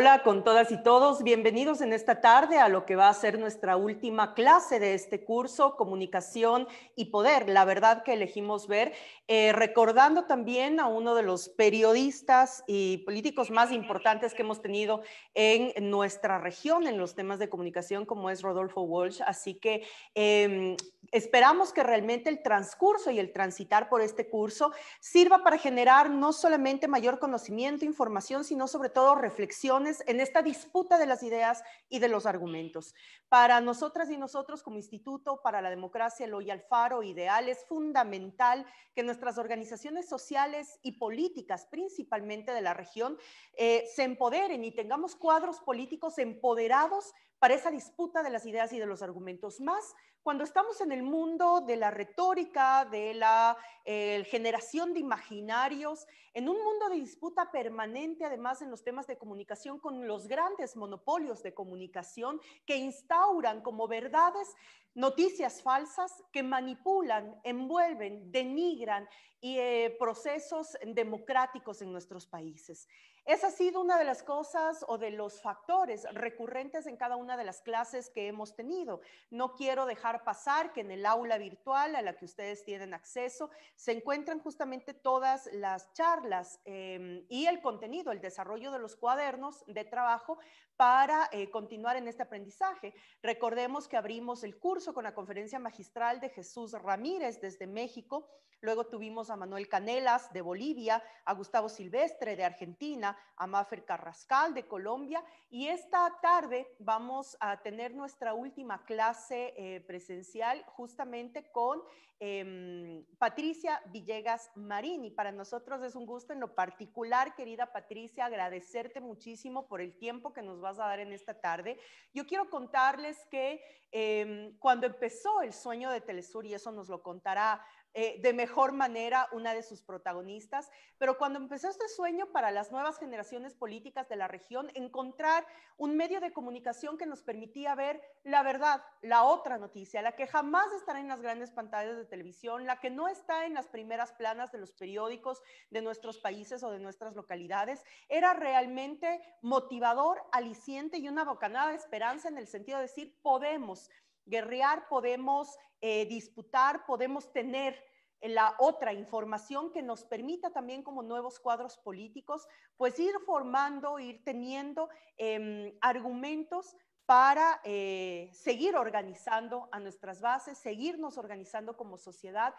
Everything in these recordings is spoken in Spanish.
Hola con todas y todos, bienvenidos en esta tarde a lo que va a ser nuestra última clase de este curso, Comunicación y Poder, la verdad que elegimos ver, eh, recordando también a uno de los periodistas y políticos más importantes que hemos tenido en nuestra región en los temas de comunicación, como es Rodolfo Walsh. Así que em, esperamos que realmente el transcurso y el transitar por este curso sirva para generar no solamente mayor conocimiento, información, sino sobre todo reflexiones en esta disputa de las ideas y de los argumentos. Para nosotras y nosotros como Instituto para la Democracia, al Faro ideal, es fundamental que nuestras organizaciones sociales y políticas, principalmente de la región, eh, se empoderen y tengamos cuadros políticos empoderados para esa disputa de las ideas y de los argumentos. Más cuando estamos en el mundo de la retórica, de la eh, generación de imaginarios, en un mundo de disputa permanente, además en los temas de comunicación, con los grandes monopolios de comunicación que instauran como verdades noticias falsas que manipulan, envuelven, denigran y, eh, procesos democráticos en nuestros países. Esa ha sido una de las cosas o de los factores recurrentes en cada una de las clases que hemos tenido. No quiero dejar pasar que en el aula virtual a la que ustedes tienen acceso se encuentran justamente todas las charlas em, y el contenido, el desarrollo de los cuadernos de trabajo para eh, continuar en este aprendizaje. Recordemos que abrimos el curso con la conferencia magistral de Jesús Ramírez desde México, luego tuvimos a Manuel Canelas de Bolivia, a Gustavo Silvestre de Argentina, a Mafer Carrascal de Colombia y esta tarde vamos a tener nuestra última clase eh, presencial justamente con Em, Patricia Villegas Marín. Y para nosotros es un gusto en lo particular, querida Patricia, agradecerte muchísimo por el tiempo que nos vas a dar en esta tarde. Yo quiero contarles que em, cuando empezó el sueño de Telesur, y eso nos lo contará eh, de mejor manera una de sus protagonistas, pero cuando empezó este sueño para las nuevas generaciones políticas de la región, encontrar un medio de comunicación que nos permitía ver la verdad, la otra noticia, la que jamás estará en las grandes pantallas de televisión, la que no está en las primeras planas de los periódicos de nuestros países o de nuestras localidades, era realmente motivador, aliciente y una bocanada de esperanza en el sentido de decir, podemos guerrear, podemos eh, disputar, podemos tener la otra información que nos permita también como nuevos cuadros políticos, pues ir formando, ir teniendo em, argumentos para eh, seguir organizando a nuestras bases, seguirnos organizando como sociedad.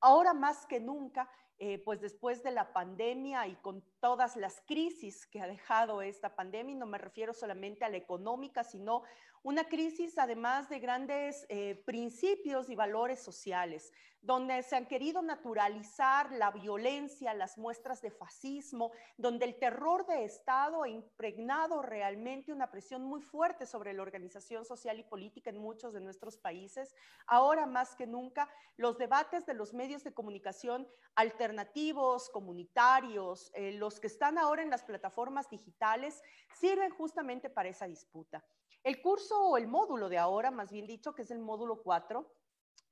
Ahora más que nunca, eh, pues después de la pandemia y con todas las crisis que ha dejado esta pandemia, y no me refiero solamente a la económica, sino una crisis además de grandes eh, principios y valores sociales, donde se han querido naturalizar la violencia, las muestras de fascismo, donde el terror de Estado ha impregnado realmente una presión muy fuerte sobre la organización social y política en muchos de nuestros países. Ahora más que nunca, los debates de los medios de comunicación alternativos, comunitarios, eh, los que están ahora en las plataformas digitales, sirven justamente para esa disputa. El curso o el módulo de ahora, más bien dicho, que es el módulo 4,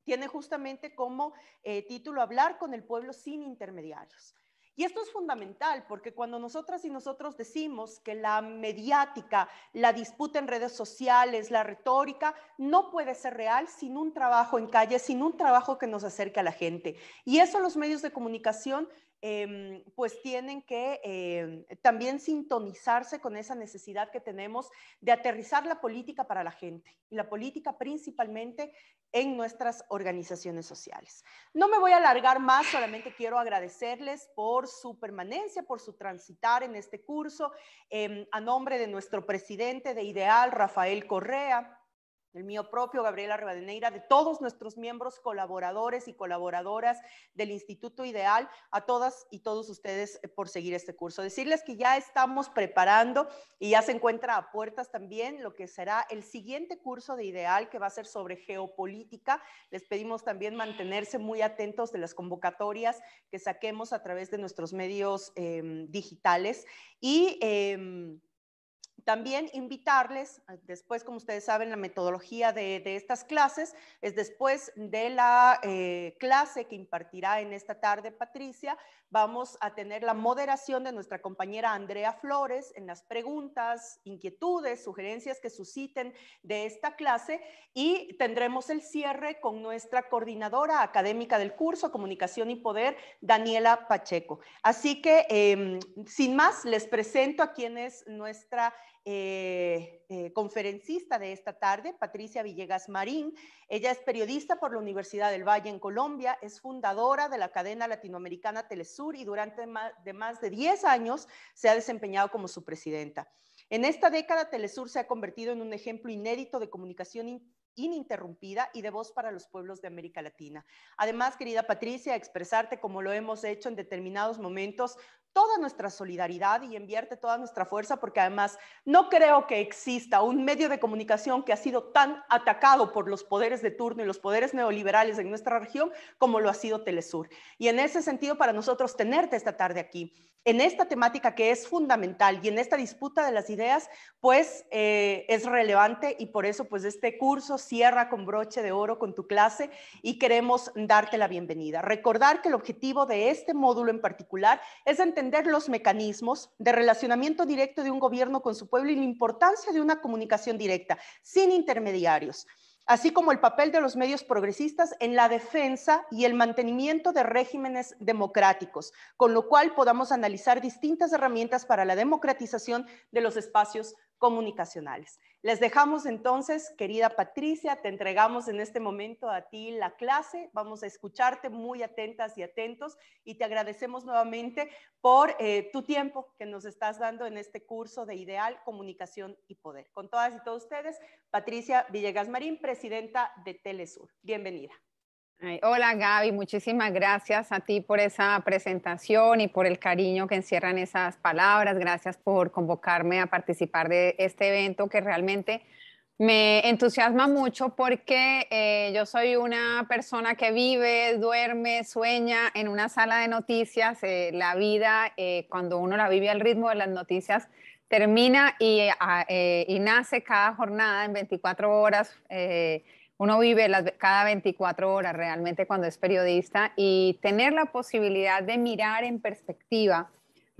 tiene justamente como eh, título Hablar con el pueblo sin intermediarios. Y esto es fundamental porque cuando nosotras y nosotros decimos que la mediática, la disputa en redes sociales, la retórica, no puede ser real sin un trabajo en calle, sin un trabajo que nos acerque a la gente. Y eso los medios de comunicación Em, pues tienen que em, también sintonizarse con esa necesidad que tenemos de aterrizar la política para la gente y la política principalmente en nuestras organizaciones sociales. No me voy a alargar más, solamente quiero agradecerles por su permanencia, por su transitar en este curso, em, a nombre de nuestro presidente de Ideal, Rafael Correa el mío propio, Gabriela Rivadeneira, de todos nuestros miembros colaboradores y colaboradoras del Instituto Ideal, a todas y todos ustedes eh, por seguir este curso. Decirles que ya estamos preparando y ya se encuentra a puertas también lo que será el siguiente curso de Ideal, que va a ser sobre geopolítica. Les pedimos también mantenerse muy atentos de las convocatorias que saquemos a través de nuestros medios em, digitales y... Em, también invitarles, ah, después, como ustedes saben, la metodología de, de estas clases es después de la eh, clase que impartirá en esta tarde Patricia, vamos a tener la moderación de nuestra compañera Andrea Flores en las preguntas, inquietudes, sugerencias que susciten de esta clase y tendremos el cierre con nuestra coordinadora académica del curso Comunicación y Poder, Daniela Pacheco. Así que, em, sin más, les presento a quien es nuestra eh, eh, conferencista de esta tarde, Patricia Villegas Marín. Ella es periodista por la Universidad del Valle en Colombia, es fundadora de la cadena latinoamericana Telesur y durante más de, más 10 años se ha desempeñado como su presidenta. En esta década, Telesur se ha convertido en un ejemplo inédito de comunicación ininterrumpida y de voz para los pueblos de América Latina. Además, querida Patricia, expresarte como lo hemos hecho en determinados momentos, toda nuestra solidaridad y invierte toda nuestra fuerza porque además no creo que exista un medio de comunicación que ha sido tan atacado por los poderes de turno y los poderes neoliberales en nuestra región como lo ha sido Telesur. Y en ese sentido, para nosotros tenerte esta tarde aquí en esta temática que es fundamental y en esta disputa de las ideas, pues eh, es relevante y por eso pues este curso cierra con broche de oro con tu clase y queremos darte la bienvenida. Recordar que el objetivo de este módulo en particular es entender los mecanismos de relacionamiento directo de un gobierno con su pueblo y la importancia de una comunicación directa, sin intermediarios así como el papel de los medios progresistas en la defensa y el mantenimiento de regímenes democráticos, con lo cual podamos analizar distintas herramientas para la democratización de los espacios comunicacionales. Les dejamos entonces, querida Patricia, te entregamos en este momento a ti la clase. Vamos a escucharte muy atentas y atentos y te agradecemos nuevamente por eh, tu tiempo que nos estás dando en este curso de Ideal, Comunicación y Poder. Con todas y todos ustedes, Patricia Villegas Marín, presidenta de Telesur. Bienvenida hola Gaby, muchísimas gracias a ti por esa presentación y por el cariño que encierran esas palabras. Gracias por convocarme a participar de este evento que realmente me entusiasma mucho porque eh, yo soy una persona que vive, duerme, sueña en una sala de noticias. Eh, la vida, eh, cuando uno la vive al ritmo de las noticias, termina y, ah, y nace cada jornada en 24 horas uno vive cada 24 horas realmente cuando es periodista y tener la posibilidad de mirar en perspectiva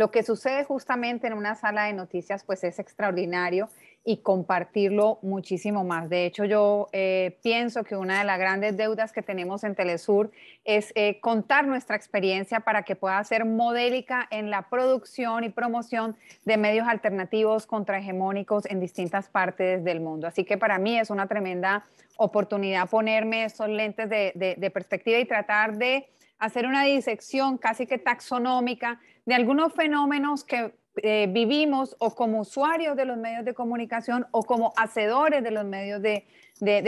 lo que sucede justamente en una sala de noticias pues es extraordinario y compartirlo muchísimo más. De hecho, yo eh, pienso que una de las grandes deudas que tenemos en Telesur es eh, contar nuestra experiencia para que pueda ser modélica en la producción y promoción de medios alternativos contrahegemónicos en distintas partes del mundo. Así que para mí es una tremenda oportunidad ponerme esos lentes de perspectiva y tratar de hacer una disección casi que taxonómica de algunos fenómenos que eh, vivimos o como usuarios de los medios de comunicación o como hacedores de los medios de,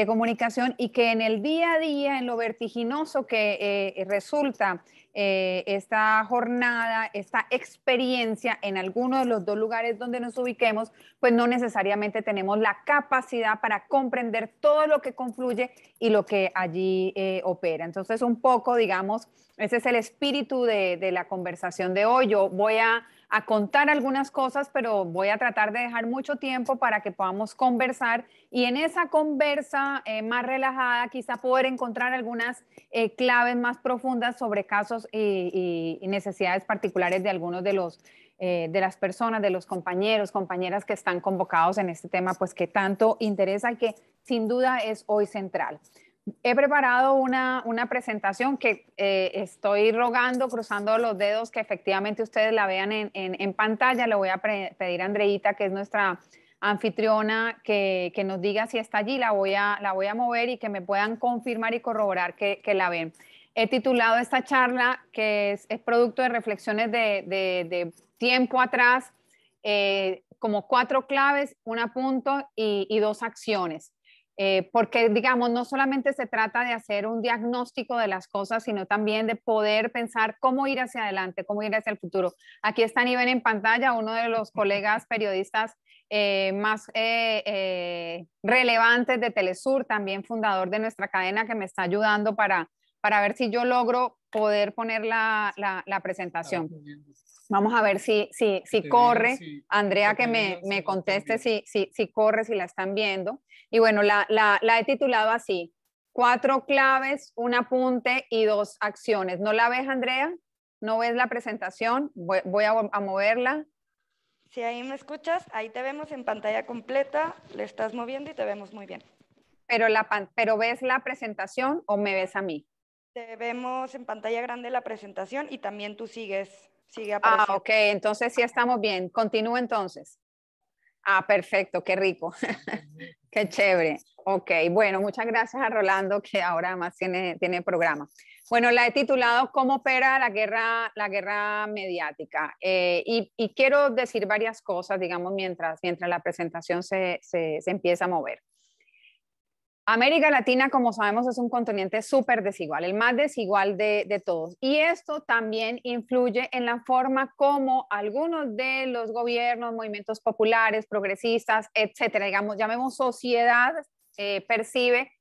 comunicación y que en el día a día, en lo vertiginoso que eh, resulta eh, esta jornada, esta experiencia en alguno de los dos lugares donde nos ubiquemos, pues no necesariamente tenemos la capacidad para comprender todo lo que confluye y lo que allí opera. Entonces, un poco, digamos, ese es el espíritu de, la conversación de hoy. Yo voy a, contar algunas cosas, pero voy a tratar de dejar mucho tiempo para que podamos conversar y en esa conversa eh, más relajada quizá poder encontrar algunas eh, claves más profundas sobre casos y, necesidades particulares de algunos eh, de las personas, de los compañeros, compañeras que están convocados en este tema, pues que tanto interesa y que sin duda es hoy central he preparado una, presentación que eh, estoy rogando, cruzando los dedos, que efectivamente ustedes la vean en, pantalla. Le voy a pedir a Andreita, que es nuestra anfitriona, que, nos diga si está allí. La voy, a, la voy a mover y que me puedan confirmar y corroborar que, la ven. He titulado esta charla, que es, producto de reflexiones de, tiempo atrás, eh, como cuatro claves, un apunto y dos acciones. Eh, porque, digamos, no solamente se trata de hacer un diagnóstico de las cosas, sino también de poder pensar cómo ir hacia adelante, cómo ir hacia el futuro. Aquí está Niven en pantalla, uno de los colegas periodistas eh, más eh, relevantes de Telesur, también fundador de nuestra cadena, que me está ayudando para, ver si yo logro poder poner la, la, la ah, presentación. Vamos a ver si, si, corre. Andrea, que me, conteste si, si, si, corre, si la están viendo. Y bueno, la, he titulado así. Cuatro claves, un apunte y dos acciones. ¿No la ves, Andrea? ¿No ves la presentación? Voy, a, moverla. Si ahí me escuchas, ahí te vemos en pantalla completa, le estás moviendo y te vemos muy bien. Pero, la, pero ves la presentación o me ves a mí? Te vemos en pantalla grande la presentación y también tú sigues Ah, ok, entonces sí estamos bien. Continúa entonces. Ah, perfecto, qué rico. qué chévere. Ok, bueno, muchas gracias a Rolando que ahora además tiene, tiene programa. Bueno, la he titulado ¿Cómo opera la guerra, la guerra mediática? Eh, y, quiero decir varias cosas, digamos, mientras, mientras la presentación se empieza a mover. América Latina, como sabemos, es un continente súper desigual, el más desigual de, todos. Y esto también influye en la forma como algunos de los gobiernos, movimientos populares, progresistas, etcétera, digamos, llamemos sociedad, eh, percibe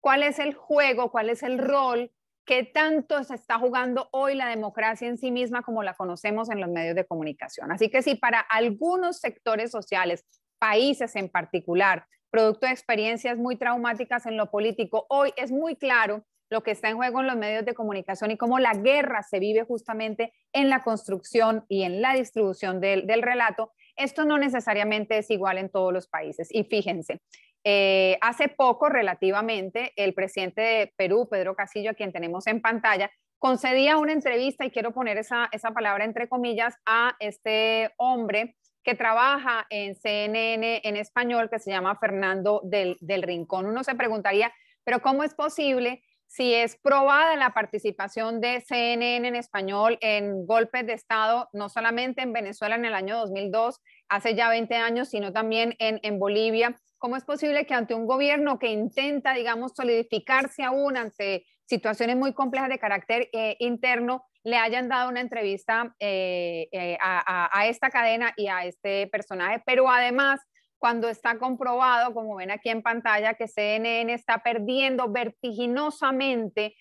cuál es el juego, cuál es el rol que tanto se está jugando hoy la democracia en sí misma como la conocemos en los medios de comunicación. Así que sí, para algunos sectores sociales, países en particular, producto de experiencias muy traumáticas en lo político. Hoy es muy claro lo que está en juego en los medios de comunicación y cómo la guerra se vive justamente en la construcción y en la distribución del, del relato. Esto no necesariamente es igual en todos los países. Y fíjense, eh, hace poco relativamente el presidente de Perú, Pedro Castillo, a quien tenemos en pantalla, concedía una entrevista, y quiero poner esa, esa palabra entre comillas, a este hombre que trabaja en CNN en español, que se llama Fernando del, Rincón. Uno se preguntaría, pero ¿cómo es posible si es probada la participación de CNN en español en golpes de Estado, no solamente en Venezuela en el año 2002, hace ya 20 años, sino también en, en Bolivia. ¿Cómo es posible que ante un gobierno que intenta, digamos, solidificarse aún ante situaciones muy complejas de carácter eh, interno, le hayan dado una entrevista eh, eh, a, esta cadena y a este personaje, pero además cuando está comprobado, como ven aquí en pantalla, que CNN está perdiendo vertiginosamente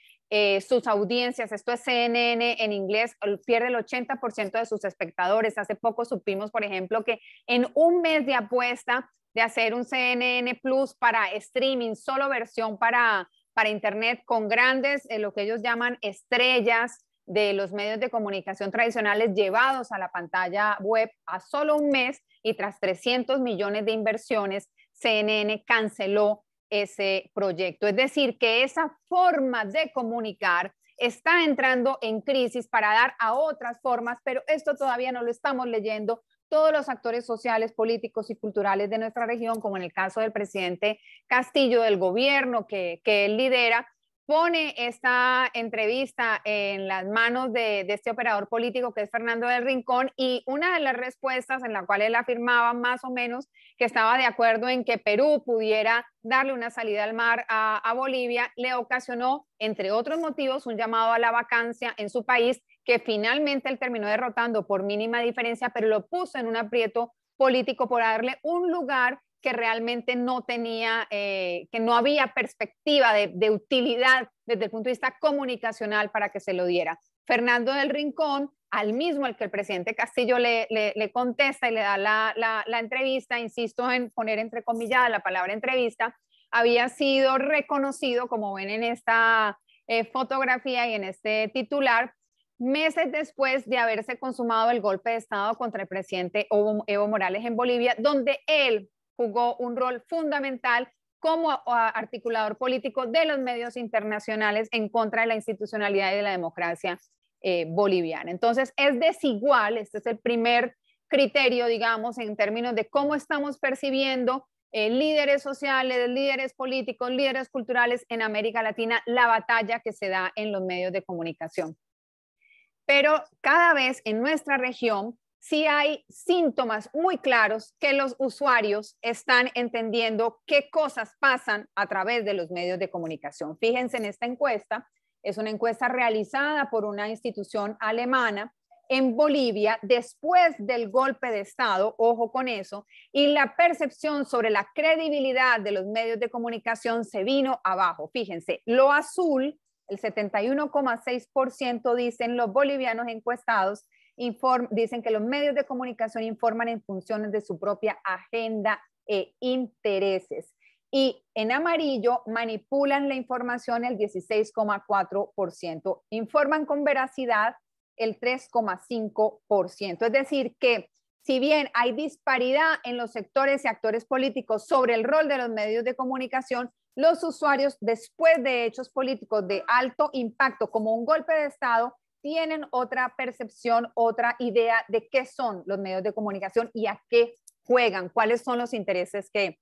sus audiencias. Esto es CNN en inglés, pierde el 80% de sus espectadores. Hace poco supimos, por ejemplo, que en un mes de apuesta de hacer un CNN Plus para streaming, solo versión para Internet con grandes, eh, lo que ellos llaman estrellas de los medios de comunicación tradicionales llevados a la pantalla web a solo un mes y tras 300 millones de inversiones, CNN canceló ese proyecto. Es decir, que esa forma de comunicar está entrando en crisis para dar a otras formas, pero esto todavía no lo estamos leyendo todos los actores sociales, políticos y culturales de nuestra región, como en el caso del presidente Castillo, del gobierno que, él lidera, pone esta entrevista en las manos de, este operador político que es Fernando del Rincón y una de las respuestas en la cual él afirmaba más o menos que estaba de acuerdo en que Perú pudiera darle una salida al mar a Bolivia, le ocasionó, entre otros motivos, un llamado a la vacancia en su país que finalmente él terminó derrotando por mínima diferencia, pero lo puso en un aprieto político por darle un lugar que realmente no tenía, eh, que no había perspectiva de, utilidad desde el punto de vista comunicacional para que se lo diera. Fernando del Rincón, al mismo al que el presidente Castillo le, contesta y le da la, entrevista, insisto en poner entre comillas la palabra entrevista, había sido reconocido, como ven en esta eh, fotografía y en este titular, meses después de haberse consumado el golpe de Estado contra el presidente Evo Morales en Bolivia, donde él jugó un rol fundamental como ah, articulador político de los medios internacionales en contra de la institucionalidad y de la democracia eh, boliviana. Entonces, es desigual, este es el primer criterio, digamos, en términos de cómo estamos percibiendo eh, líderes sociales, líderes políticos, líderes culturales en América Latina, la batalla que se da en los medios de comunicación pero cada vez en nuestra región sí hay síntomas muy claros que los usuarios están entendiendo qué cosas pasan a través de los medios de comunicación. Fíjense en esta encuesta, es una encuesta realizada por una institución alemana en Bolivia después del golpe de Estado, ojo con eso, y la percepción sobre la credibilidad de los medios de comunicación se vino abajo. Fíjense, lo azul el 71,6% dicen los bolivianos encuestados dicen que los medios de comunicación informan en funciones de su propia agenda e intereses. Y en amarillo manipulan la información el 16,4%, informan con veracidad el 3,5%. Es decir, que si bien hay disparidad en los sectores y actores políticos sobre el rol de los medios de comunicación, los usuarios, después de hechos políticos de alto impacto, como un golpe de Estado, tienen otra percepción, otra idea de qué son los medios de comunicación y a qué juegan, cuáles son los intereses que,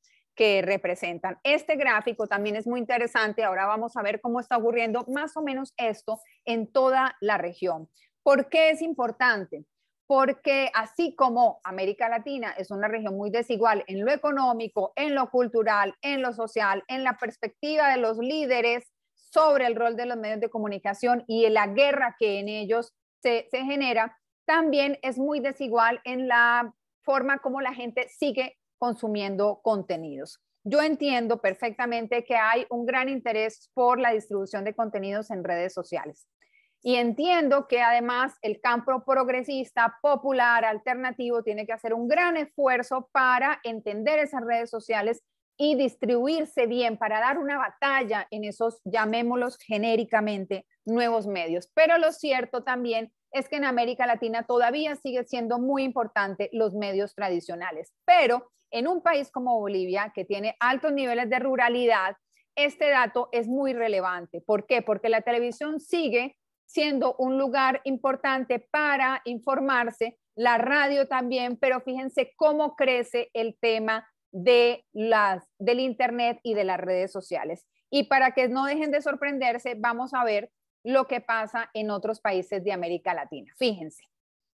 representan. Este gráfico también es muy interesante. Ahora vamos a ver cómo está ocurriendo más o menos esto en toda la región. ¿Por qué es importante? porque así como América Latina es una región muy desigual en lo económico, en lo cultural, en lo social, en la perspectiva de los líderes sobre el rol de los medios de comunicación y en la guerra que en ellos se, se genera, también es muy desigual en la forma como la gente sigue consumiendo contenidos. Yo entiendo perfectamente que hay un gran interés por la distribución de contenidos en redes sociales. Y entiendo que además el campo progresista, popular, alternativo, tiene que hacer un gran esfuerzo para entender esas redes sociales y distribuirse bien para dar una batalla en esos, llamémoslos genéricamente, nuevos medios. Pero lo cierto también es que en América Latina todavía sigue siendo muy importante los medios tradicionales. Pero en un país como Bolivia, que tiene altos niveles de ruralidad, este dato es muy relevante. ¿Por qué? Porque la televisión sigue siendo un lugar importante para informarse, la radio también, pero fíjense cómo crece el tema de las, del Internet y de las redes sociales. Y para que no dejen de sorprenderse, vamos a ver lo que pasa en otros países de América Latina. Fíjense,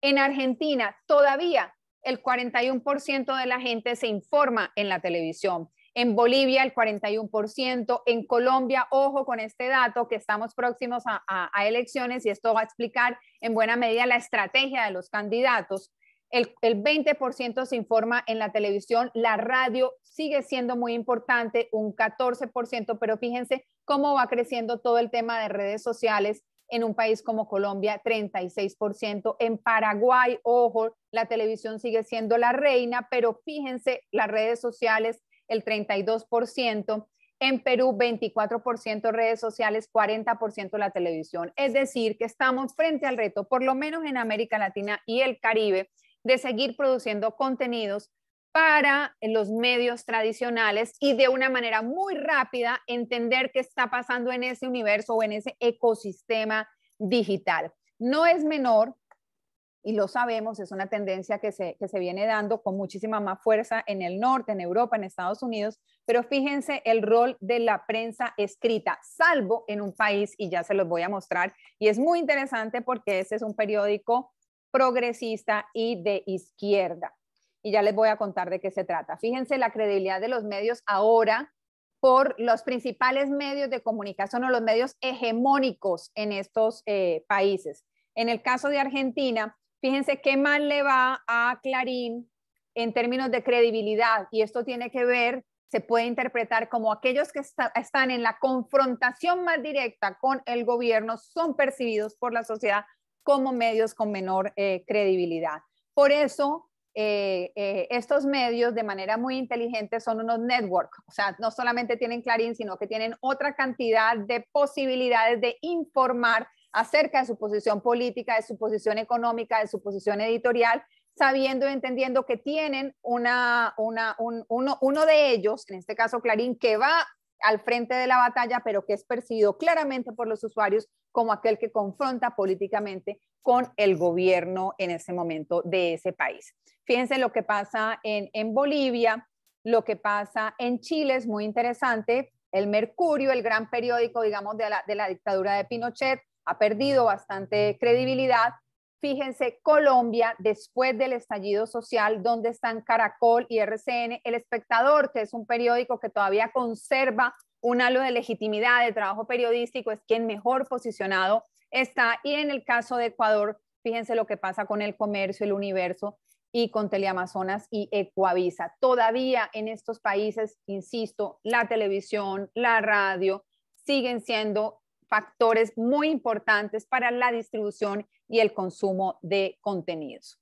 en Argentina todavía el 41% de la gente se informa en la televisión en Bolivia el 41%, en Colombia, ojo con este dato, que estamos próximos a, elecciones y esto va a explicar en buena medida la estrategia de los candidatos. el 20% se informa en la televisión, la radio sigue siendo muy importante, un 14%, pero fíjense cómo va creciendo todo el tema de redes sociales en un país como Colombia, 36%. En Paraguay, ojo, la televisión sigue siendo la reina, pero fíjense las redes sociales el 32%, en Perú 24% redes sociales, 40% la televisión. Es decir, que estamos frente al reto, por lo menos en América Latina y el Caribe, de seguir produciendo contenidos para los medios tradicionales y de una manera muy rápida entender qué está pasando en ese universo o en ese ecosistema digital. No es menor y lo sabemos, es una tendencia que se, que se viene dando con muchísima más fuerza en el norte, en Europa, en Estados Unidos, pero fíjense el rol de la prensa escrita, salvo en un país, y ya se los voy a mostrar, y es muy interesante porque ese es un periódico progresista y de izquierda. Y ya les voy a contar de qué se trata. Fíjense la credibilidad de los medios ahora por los principales medios de comunicación o los medios hegemónicos en estos eh, países. En el caso de Argentina, fíjense qué mal le va a Clarín en términos de credibilidad. Y esto tiene que ver, se puede interpretar como aquellos que están en la confrontación más directa con el gobierno son percibidos por la sociedad como medios con menor eh, credibilidad. Por eso, eh, eh, estos medios de manera muy inteligente son unos network, o sea, no solamente tienen Clarín, sino que tienen otra cantidad de posibilidades de informar acerca de su posición política, de su posición económica, de su posición editorial, sabiendo y entendiendo que tienen una, uno, de ellos, en este caso Clarín, que va al frente de la batalla, pero que es percibido claramente por los usuarios como aquel que confronta políticamente con el gobierno en ese momento de ese país. Fíjense lo que pasa en, Bolivia, lo que pasa en Chile es muy interesante. El Mercurio, el gran periódico, digamos, de la dictadura de Pinochet, ha perdido bastante credibilidad. Fíjense, Colombia, después del estallido social, donde están Caracol y RCN, El Espectador, que es un periódico que todavía conserva un halo de legitimidad de trabajo periodístico, es quien mejor posicionado está. Y en el caso de Ecuador, fíjense lo que pasa con el comercio, el universo y con Teleamazonas y Ecuavisa. Todavía en estos países, insisto, la televisión, la radio siguen siendo factores muy importantes para la distribución y el consumo de contenidos.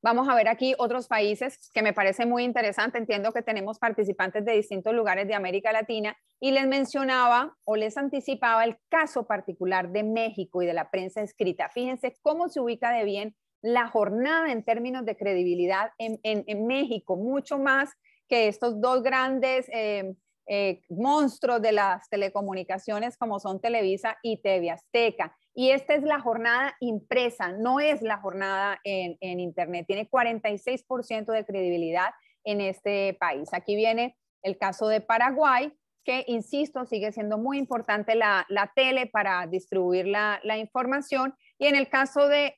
Vamos a ver aquí otros países que me parece muy interesante. Entiendo que tenemos participantes de distintos lugares de América Latina y les mencionaba o les anticipaba el caso particular de México y de la prensa escrita. Fíjense cómo se ubica de bien la jornada en términos de credibilidad en, México, mucho más que estos dos grandes eh, eh, monstruos de las telecomunicaciones como son Televisa y TV Azteca. Y esta es la jornada impresa, no es la jornada en, Internet. Tiene 46% de credibilidad en este país. Aquí viene el caso de Paraguay, que, insisto, sigue siendo muy importante la, tele para distribuir la, información. Y en el caso del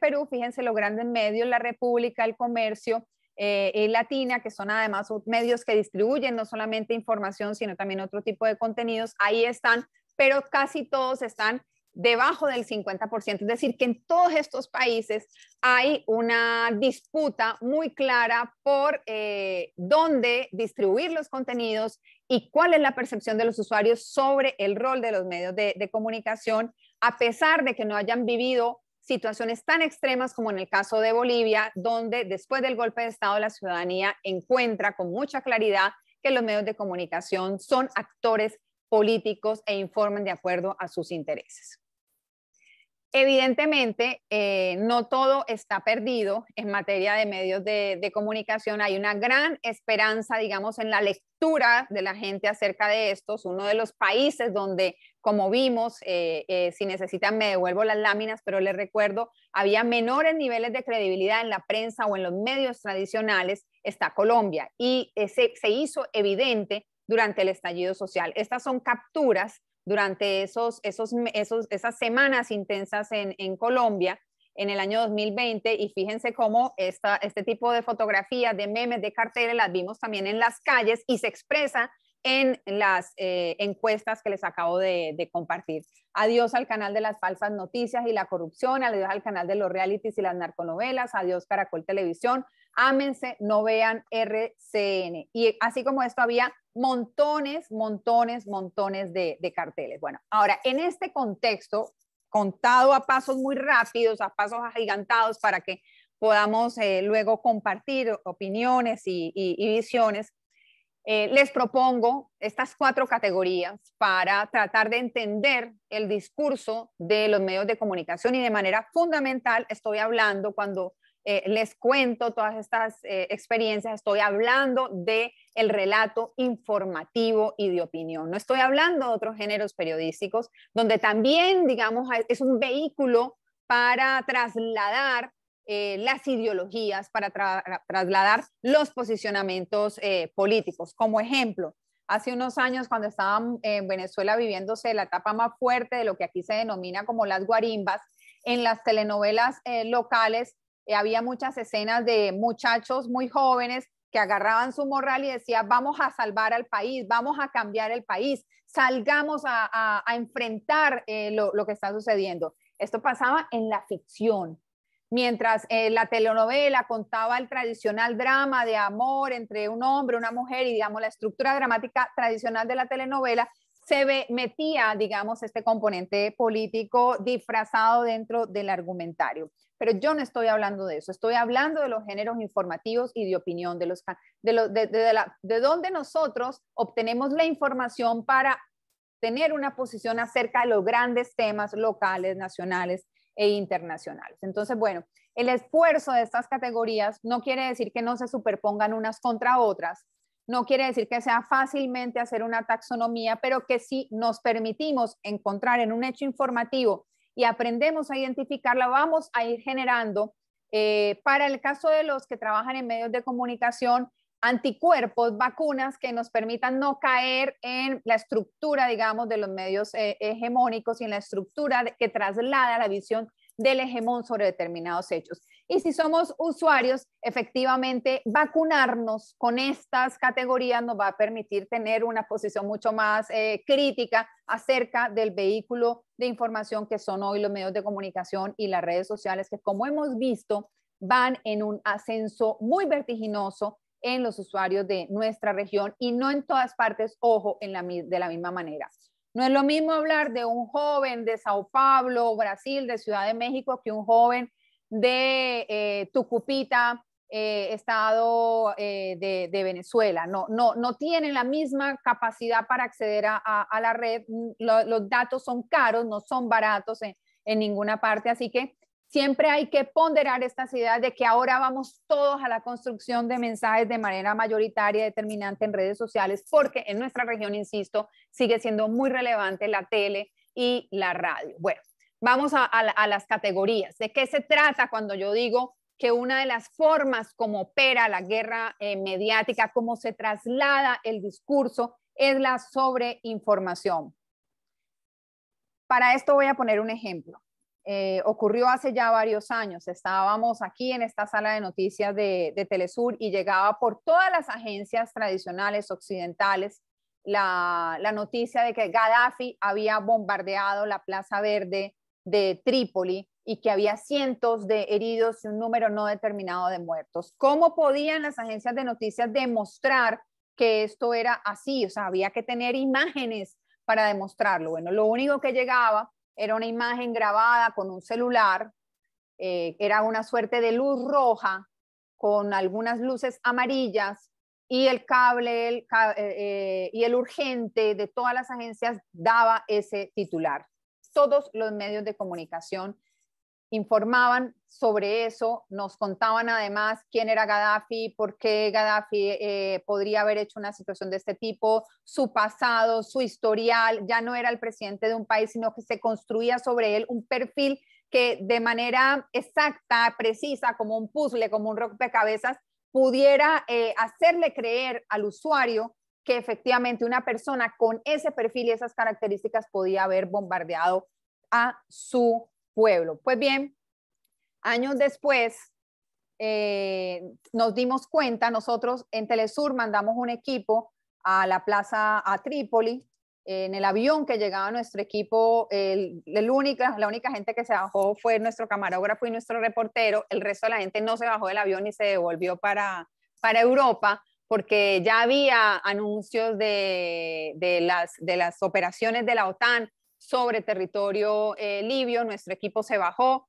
Perú, fíjense lo grande en medio, la República, el comercio eh, latina, que son además medios que distribuyen no solamente información, sino también otro tipo de contenidos, ahí están, pero casi todos están debajo del 50%. Es decir, que en todos estos países hay una disputa muy clara por eh, dónde distribuir los contenidos y cuál es la percepción de los usuarios sobre el rol de los medios de comunicación, a pesar de que no hayan vivido situaciones tan extremas como en el caso de Bolivia, donde después del golpe de Estado la ciudadanía encuentra con mucha claridad que los medios de comunicación son actores políticos e informan de acuerdo a sus intereses. Evidentemente, eh, no todo está perdido en materia de medios de, comunicación. Hay una gran esperanza, digamos, en la lectura de la gente acerca de estos. Uno de los países donde, como vimos, eh, eh, si necesitan me devuelvo las láminas, pero les recuerdo, había menores niveles de credibilidad en la prensa o en los medios tradicionales, está Colombia. Y se hizo evidente durante el estallido social. Estas son capturas durante esos, esos, esas semanas intensas en, en Colombia en el año 2020 y fíjense cómo esta, este tipo de fotografías, de memes, de carteles las vimos también en las calles y se expresa en las eh, encuestas que les acabo de, compartir. Adiós al canal de las falsas noticias y la corrupción, adiós al canal de los realities y las narconovelas, adiós Caracol Televisión, ámense, no vean RCN. Y así como esto había montones, montones, montones de, carteles. Bueno, ahora en este contexto, contado a pasos muy rápidos, a pasos agigantados para que podamos eh, luego compartir opiniones y, y visiones eh, les propongo estas cuatro categorías para tratar de entender el discurso de los medios de comunicación y de manera fundamental estoy hablando cuando eh, les cuento todas estas eh, experiencias, estoy hablando de el relato informativo y de opinión. No estoy hablando de otros géneros periodísticos donde también, digamos, es un vehículo para trasladar eh, las ideologías, para trasladar los posicionamientos eh, políticos. Como ejemplo, hace unos años cuando estaban en Venezuela viviéndose la etapa más fuerte de lo que aquí se denomina como las guarimbas, en las telenovelas eh, locales había muchas escenas de muchachos muy jóvenes que agarraban su morral y decían, vamos a salvar al país, vamos a cambiar el país, salgamos a, enfrentar lo que está sucediendo. Esto pasaba en la ficción, Mientras eh, la telenovela contaba el tradicional drama de amor entre un hombre, una mujer y, digamos, la estructura dramática tradicional de la telenovela, se metía, digamos, este componente político disfrazado dentro del argumentario. Pero yo no estoy hablando de eso, estoy hablando de los géneros informativos y de opinión, de, los, de donde nosotros obtenemos la información para tener una posición acerca de los grandes temas locales, nacionales e internacionales. Entonces, bueno, el esfuerzo de estas categorías no quiere decir que no se superpongan unas contra otras, no quiere decir que sea fácilmente hacer una taxonomía, pero que si nos permitimos encontrar en un hecho informativo y aprendemos a identificarla, vamos a ir generando, eh, para el caso de los que trabajan en medios de comunicación, anticuerpos, vacunas que nos permitan no caer en la estructura, digamos, de los medios eh, hegemónicos y en la estructura que traslada la visión del hegemón sobre determinados hechos. Y si somos usuarios, efectivamente, vacunarnos con estas categorías nos va a permitir tener una posición mucho más eh, crítica acerca del vehículo de información que son hoy los medios de comunicación y las redes sociales, que como hemos visto, van en un ascenso muy vertiginoso en los usuarios de nuestra región y no en todas partes, ojo, en la, de la misma manera. No es lo mismo hablar de un joven de Sao Paulo, Brasil, de Ciudad de México, que un joven de eh, Tucupita, eh, estado eh, de, Venezuela. No, no, no tienen la misma capacidad para acceder a, la red. los datos son caros, no son baratos en ninguna parte. Así que siempre hay que ponderar estas ideas de que ahora vamos todos a la construcción de mensajes de manera mayoritaria, determinante en redes sociales, porque en nuestra región, insisto, sigue siendo muy relevante la tele y la radio. Bueno, vamos a, las categorías. ¿De qué se trata cuando yo digo que una de las formas como opera la guerra eh, mediática, cómo se traslada el discurso, es la sobreinformación. Para esto voy a poner un ejemplo. Eh, ocurrió hace ya varios años. Estábamos aquí en esta sala de noticias de, Telesur y llegaba por todas las agencias tradicionales occidentales la, la, noticia de que Gaddafi había bombardeado la Plaza Verde de Trípoli y que había cientos de heridos y un número no determinado de muertos. ¿Cómo podían las agencias de noticias demostrar que esto era así? O sea, había que tener imágenes para demostrarlo. Bueno, lo único que llegaba era una imagen grabada con un celular, eh, era una suerte de luz roja con algunas luces amarillas y el cable eh, eh, y el urgente de todas las agencias daba ese titular. Todos los medios de comunicación informaban sobre eso, nos contaban además quién era Gaddafi, por qué Gaddafi eh, podría haber hecho una situación de este tipo, su pasado, su historial, ya no era el presidente de un país, sino que se construía sobre él un perfil que de manera exacta, precisa, como un puzzle, como un rompecabezas, pudiera eh, hacerle creer al usuario que efectivamente una persona con ese perfil y esas características podía haber bombardeado a su pueblo. Pues bien, años después eh, nos dimos cuenta, nosotros en Telesur mandamos un equipo a la plaza a Trípoli, en el avión que llegaba nuestro equipo, la única gente que se bajó fue nuestro camarógrafo y nuestro reportero, el resto de la gente no se bajó del avión y se devolvió para, para Europa porque ya había anuncios de, las, de las operaciones de la OTAN, sobre territorio eh, libio, nuestro equipo se bajó,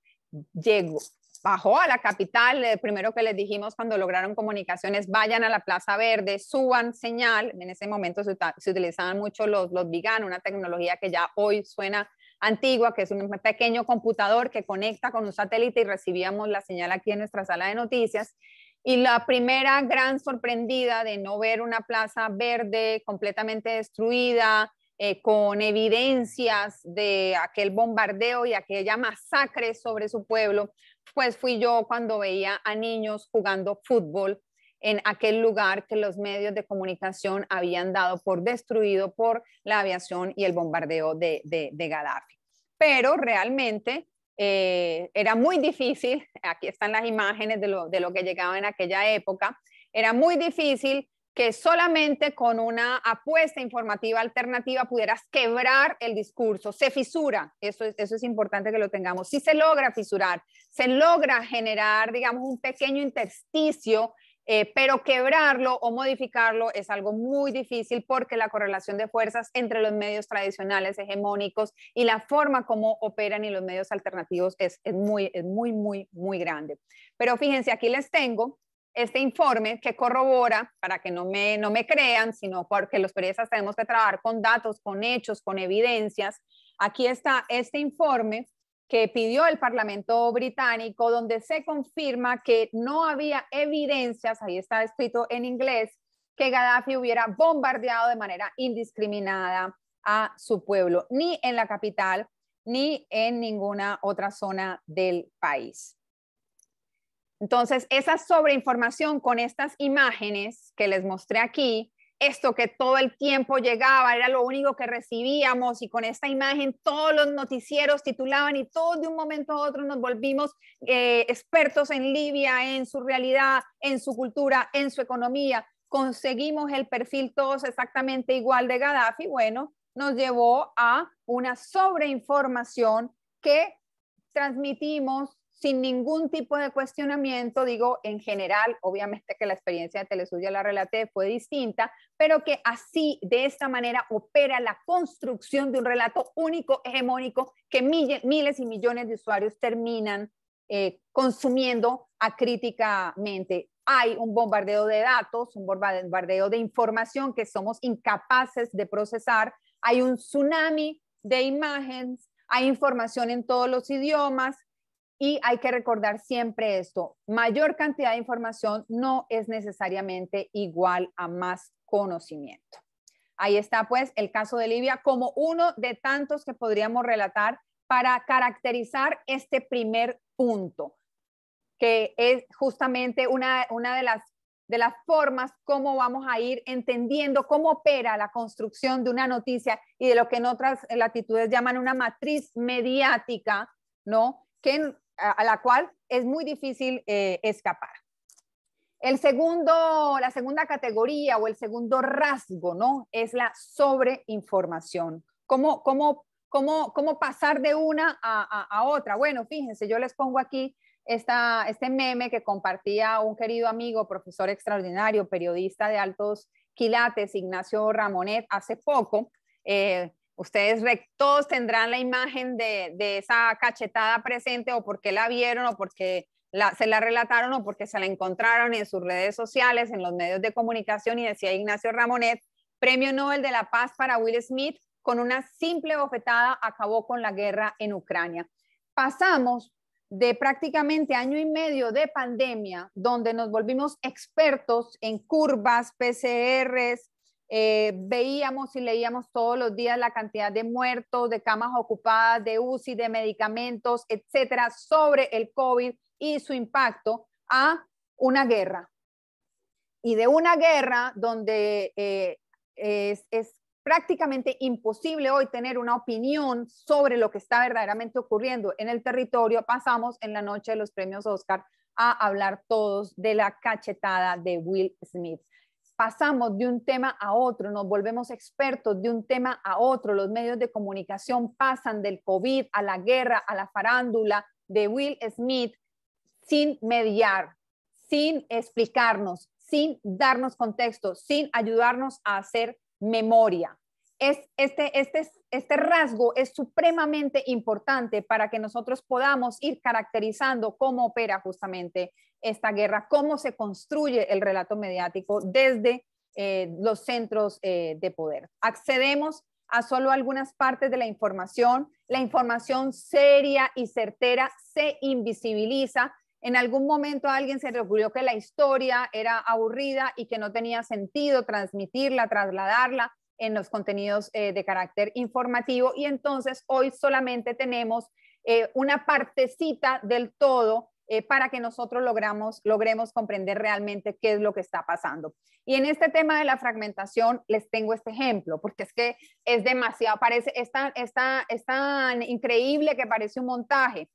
llegó, bajó a la capital, eh, primero que les dijimos cuando lograron comunicaciones, vayan a la Plaza Verde, suban señal, en ese momento se, utilizaban mucho los, los una tecnología que ya hoy suena antigua, que es un pequeño computador que conecta con un satélite y recibíamos la señal aquí en nuestra sala de noticias. Y la primera gran sorprendida de no ver una plaza verde completamente destruida, eh, con evidencias de aquel bombardeo y aquella masacre sobre su pueblo, pues fui yo cuando veía a niños jugando fútbol en aquel lugar que los medios de comunicación habían dado por destruido por la aviación y el bombardeo de, de, Gaddafi. Pero realmente eh, era muy difícil, aquí están las imágenes de lo, de lo que llegaba en aquella época, era muy difícil que solamente con una apuesta informativa alternativa pudieras quebrar el discurso. Se fisura, eso es, eso es importante que lo tengamos. Si se logra fisurar, se logra generar, digamos, un pequeño intersticio, eh, pero quebrarlo o modificarlo es algo muy difícil porque la correlación de fuerzas entre los medios tradicionales hegemónicos y la forma como operan y los medios alternativos es, muy, es muy, muy, muy grande. Pero fíjense, aquí les tengo este informe que corrobora, para que no me, no me crean, sino porque los periodistas tenemos que trabajar con datos, con hechos, con evidencias. Aquí está este informe que pidió el Parlamento británico, donde se confirma que no había evidencias, ahí está escrito en inglés, que Gaddafi hubiera bombardeado de manera indiscriminada a su pueblo, ni en la capital, ni en ninguna otra zona del país. Entonces, esa sobreinformación con estas imágenes que les mostré aquí, esto que todo el tiempo llegaba, era lo único que recibíamos y con esta imagen todos los noticieros titulaban y todos de un momento a otro nos volvimos eh, expertos en Libia, en su realidad, en su cultura, en su economía. Conseguimos el perfil todos exactamente igual de Gaddafi. Bueno, nos llevó a una sobreinformación que transmitimos sin ningún tipo de cuestionamiento, digo en general, obviamente que la experiencia de Telesuya la relaté fue distinta, pero que así, de esta manera, opera la construcción de un relato único, hegemónico, que miles y millones de usuarios terminan eh, consumiendo acríticamente. Hay un bombardeo de datos, un bombardeo de información que somos incapaces de procesar, hay un tsunami de imágenes, hay información en todos los idiomas, y hay que recordar siempre esto, mayor cantidad de información no es necesariamente igual a más conocimiento. Ahí está pues el caso de Libia como uno de tantos que podríamos relatar para caracterizar este primer punto, que es justamente una, una de, las, de las formas cómo vamos a ir entendiendo cómo opera la construcción de una noticia y de lo que en otras latitudes llaman una matriz mediática, ¿no? que a, la cual es muy difícil eh, escapar. El segundo, la segunda categoría o el segundo rasgo, ¿no? Es la sobreinformación. ¿Cómo, cómo, cómo, cómo pasar de una a, otra? Bueno, fíjense, yo les pongo aquí esta, este meme que compartía un querido amigo, profesor extraordinario, periodista de altos quilates, Ignacio Ramonet, hace poco. Eh, Ustedes todos tendrán la imagen de, esa cachetada presente o porque la vieron o porque se la relataron o porque se la encontraron en sus redes sociales, en los medios de comunicación y decía Ignacio Ramonet, Premio Nobel de la Paz para Will Smith, con una simple bofetada acabó con la guerra en Ucrania. Pasamos de prácticamente año y medio de pandemia, donde nos volvimos expertos en curvas, PCRs, eh, veíamos y leíamos todos los días la cantidad de muertos, de camas ocupadas, de UCI, de medicamentos, etcétera, sobre el COVID y su impacto a una guerra. Y de una guerra donde eh, es, es prácticamente imposible hoy tener una opinión sobre lo que está verdaderamente ocurriendo en el territorio, pasamos en la noche de los premios Oscar a hablar todos de la cachetada de Will Smith pasamos de un tema a otro, nos volvemos expertos de un tema a otro, los medios de comunicación pasan del COVID a la guerra, a la farándula de Will Smith sin mediar, sin explicarnos, sin darnos contexto, sin ayudarnos a hacer memoria. Es, este, este, este rasgo es supremamente importante para que nosotros podamos ir caracterizando cómo opera justamente esta guerra, cómo se construye el relato mediático desde eh, los centros eh, de poder. Accedemos a solo algunas partes de la información. La información seria y certera se invisibiliza. En algún momento alguien se le ocurrió que la historia era aburrida y que no tenía sentido transmitirla, trasladarla en los contenidos eh, de carácter informativo y entonces hoy solamente tenemos una partecita del todo eh, para que nosotros logramos, logremos comprender realmente qué es lo que está pasando. Y en este tema de la fragmentación les tengo este ejemplo, porque es que es demasiado, parece, es tan, increíble que parece un montaje.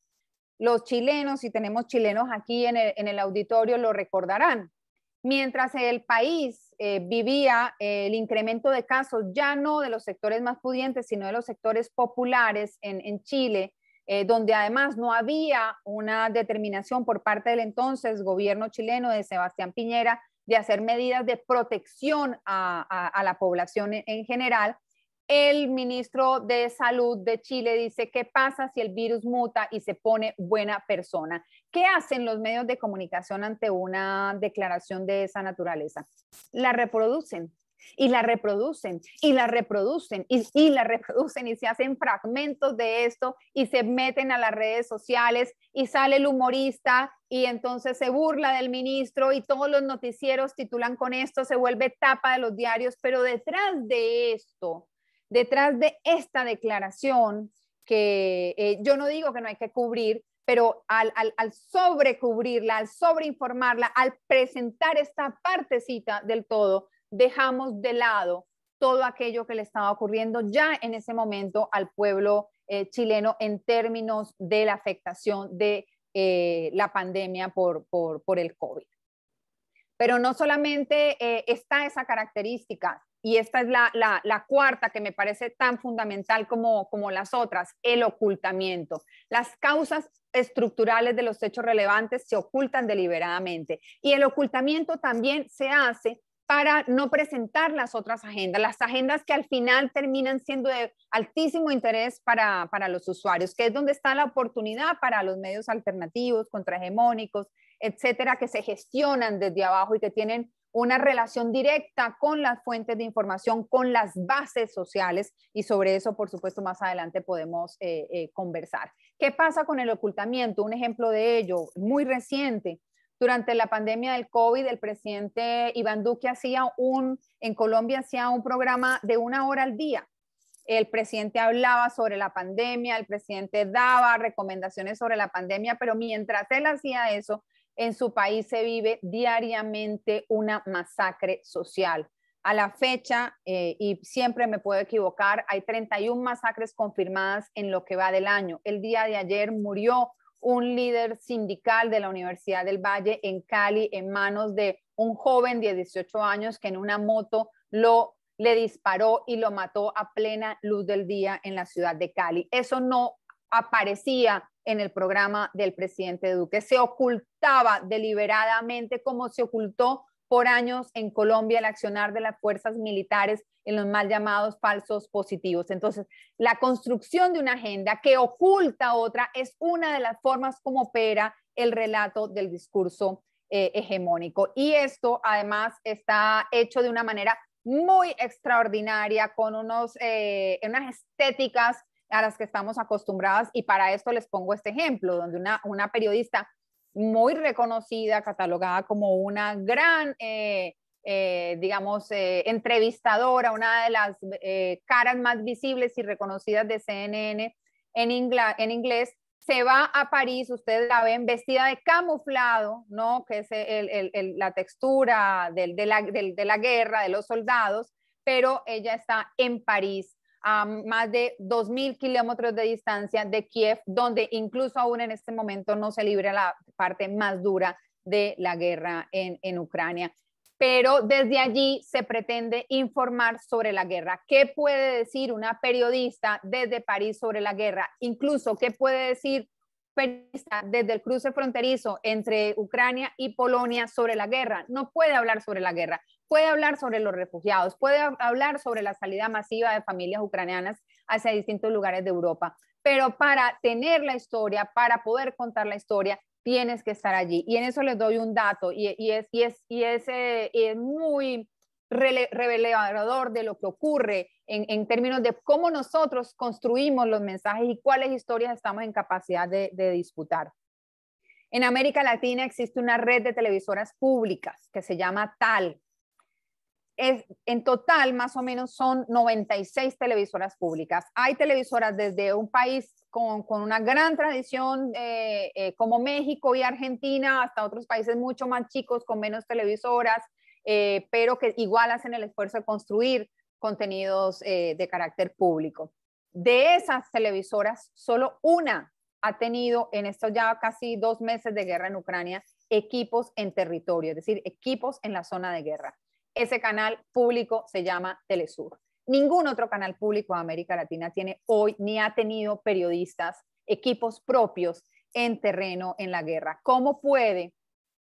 Los chilenos, si tenemos chilenos aquí en el, auditorio, lo recordarán. Mientras el país eh, vivía eh, el incremento de casos, ya no de los sectores más pudientes, sino de los sectores populares en, en Chile, eh, donde además no había una determinación por parte del entonces gobierno chileno de Sebastián Piñera de hacer medidas de protección a, la población en, en general, el ministro de Salud de Chile dice, ¿qué pasa si el virus muta y se pone buena persona? ¿Qué hacen los medios de comunicación ante una declaración de esa naturaleza? La reproducen, y la reproducen y la reproducen y, y, la reproducen y se hacen fragmentos de esto y se meten a las redes sociales y sale el humorista y entonces se burla del ministro y todos los noticieros titulan con esto, se vuelve tapa de los diarios, pero detrás de esto, detrás de esta declaración que eh, yo no digo que no hay que cubrir, pero al, al, al sobrecubrirla, al sobreinformarla, al presentar esta partecita del todo, dejamos de lado todo aquello que le estaba ocurriendo ya en ese momento al pueblo eh, chileno en términos de la afectación de eh, la pandemia por, el COVID. Pero no solamente eh, está esa característica, y esta es la, cuarta que me parece tan fundamental como, como las otras, el ocultamiento. Las causas estructurales de los hechos relevantes se ocultan deliberadamente y el ocultamiento también se hace para no presentar las otras agendas, las agendas que al final terminan siendo de altísimo interés para, los usuarios, que es donde está la oportunidad para los medios alternativos, contrahegemónicos, etcétera, que se gestionan desde abajo y que tienen una relación directa con las fuentes de información, con las bases sociales y sobre eso, por supuesto, más adelante podemos eh, eh, conversar. ¿Qué pasa con el ocultamiento? Un ejemplo de ello muy reciente durante la pandemia del COVID, el presidente Iván Duque hacía un, en Colombia hacía un programa de una hora al día. El presidente hablaba sobre la pandemia, el presidente daba recomendaciones sobre la pandemia, pero mientras él hacía eso, en su país se vive diariamente una masacre social. A la fecha, eh, y siempre me puedo equivocar, hay 31 masacres confirmadas en lo que va del año. El día de ayer murió un líder sindical de la Universidad del Valle en Cali en manos de un joven de 18 años que en una moto lo le disparó y lo mató a plena luz del día en la ciudad de Cali. Eso no aparecía en el programa del presidente Duque, se ocultaba deliberadamente como se ocultó por años en Colombia el accionar de las fuerzas militares en los mal llamados falsos positivos. Entonces, la construcción de una agenda que oculta otra es una de las formas como opera el relato del discurso eh, hegemónico. Y esto además está hecho de una manera muy extraordinaria, con unos, eh, unas estéticas a las que estamos acostumbradas. Y para esto les pongo este ejemplo, donde una, una periodista muy reconocida, catalogada como una gran, eh, eh, digamos, eh, entrevistadora, una de las caras más visibles y reconocidas de CNN en, en inglés, se va a París, ustedes la ven vestida de camuflado, ¿no? Que es la textura de la guerra, de los soldados, pero ella está en París a más de 2.000 kilómetros de distancia de Kiev, donde incluso aún en este momento no se libra la parte más dura de la guerra en, Ucrania pero desde allí se pretende informar sobre la guerra. ¿Qué puede decir una periodista desde París sobre la guerra? Incluso, ¿qué puede decir periodista desde el cruce fronterizo entre Ucrania y Polonia sobre la guerra? No puede hablar sobre la guerra, puede hablar sobre los refugiados, puede hablar sobre la salida masiva de familias ucranianas hacia distintos lugares de Europa, pero para tener la historia, para poder contar la historia, tienes que estar allí. Y en eso les doy un dato y, es, y, es, eh, es, muy revelador de lo que ocurre en, términos de cómo nosotros construimos los mensajes y cuáles historias estamos en capacidad de, de disputar. En América Latina existe una red de televisoras públicas que se llama TAL, en total más o menos son 96 televisoras públicas. Hay televisoras desde un país con, una gran tradición eh, eh, como México y Argentina hasta otros países mucho más chicos con menos televisoras, eh, pero que igual hacen el esfuerzo de construir contenidos de carácter público. De esas televisoras, solo una ha tenido en estos ya casi dos meses de guerra en Ucrania equipos en territorio, es decir, equipos en la zona de guerra. Ese canal público se llama Telesur. Ningún otro canal público de América Latina tiene hoy ni ha tenido periodistas, equipos propios en terreno en la guerra. ¿Cómo puede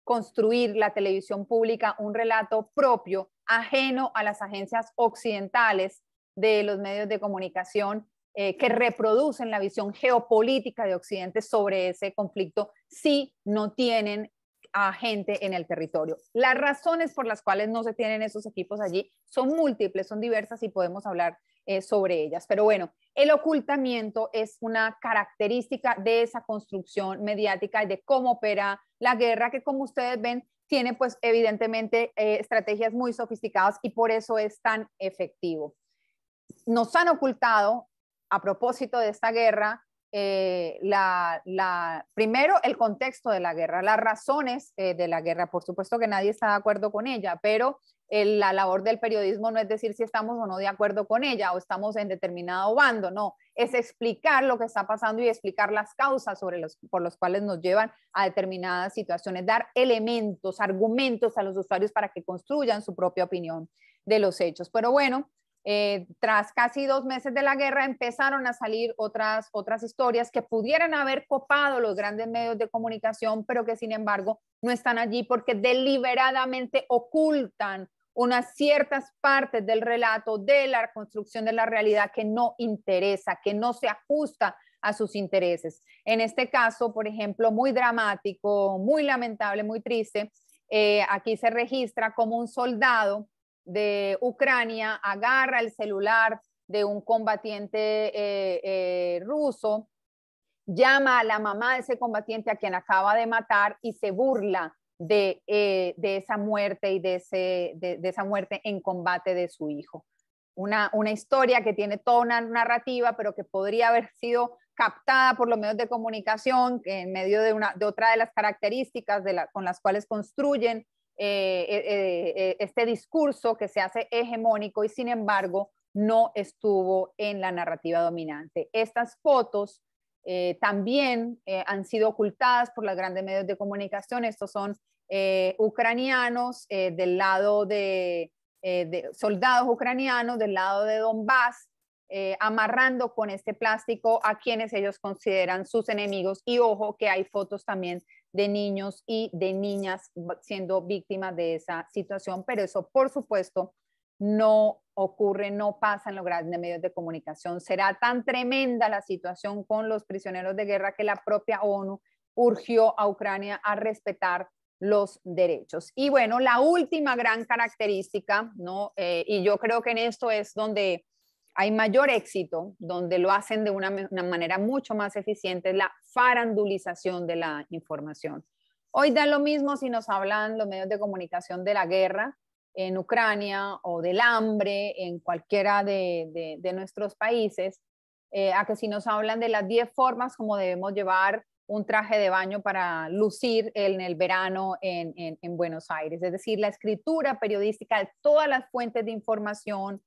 construir la televisión pública un relato propio, ajeno a las agencias occidentales de los medios de comunicación eh, que reproducen la visión geopolítica de Occidente sobre ese conflicto si no tienen a gente en el territorio. Las razones por las cuales no se tienen esos equipos allí son múltiples, son diversas y podemos hablar eh, sobre ellas. Pero bueno, el ocultamiento es una característica de esa construcción mediática y de cómo opera la guerra, que como ustedes ven, tiene pues evidentemente eh, estrategias muy sofisticadas y por eso es tan efectivo. Nos han ocultado a propósito de esta guerra eh, la, primero el contexto de la guerra, las razones eh, de la guerra. Por supuesto que nadie está de acuerdo con ella, pero la labor del periodismo no es decir si estamos o no de acuerdo con ella o estamos en determinado bando, no, es explicar lo que está pasando y explicar las causas por las cuales nos llevan a determinadas situaciones, dar elementos, argumentos a los usuarios para que construyan su propia opinión de los hechos. Pero bueno, eh, tras casi dos meses de la guerra empezaron a salir otras, otras historias que pudieran haber copado los grandes medios de comunicación, pero que sin embargo no están allí porque deliberadamente ocultan unas ciertas partes del relato de la construcción de la realidad que no interesa, que no se ajusta a sus intereses. En este caso, por ejemplo, muy dramático, muy lamentable, muy triste, eh, aquí se registra como un soldado de Ucrania agarra el celular de un combatiente eh, eh, ruso, llama a la mamá de ese combatiente a quien acaba de matar y se burla de, eh, esa muerte y de, esa muerte en combate de su hijo. Una, historia que tiene toda una narrativa, pero que podría haber sido captada por los medios de comunicación en medio de, una, de otra de las características de con las cuales construyen eh, eh, eh, este discurso que se hace hegemónico y sin embargo no estuvo en la narrativa dominante. Estas fotos también han sido ocultadas por los grandes medios de comunicación. Estos son ucranianos del lado de, de, soldados ucranianos del lado de Donbass, amarrando con este plástico a quienes ellos consideran sus enemigos. Y ojo que hay fotos también de niños y de niñas siendo víctimas de esa situación, pero eso por supuesto no ocurre, no pasa en los grandes medios de comunicación. Será tan tremenda la situación con los prisioneros de guerra que la propia ONU urgió a Ucrania a respetar los derechos. Y bueno, la última gran característica, ¿no? Eh, y yo creo que en esto es donde hay mayor éxito, donde lo hacen de una, manera mucho más eficiente, la farandulización de la información. Hoy da lo mismo si nos hablan los medios de comunicación de la guerra en Ucrania o del hambre en cualquiera de, nuestros países, eh, a que si nos hablan de las 10 formas como debemos llevar un traje de baño para lucir en el verano en, en Buenos Aires. Es decir, la escritura periodística de todas las fuentes de información,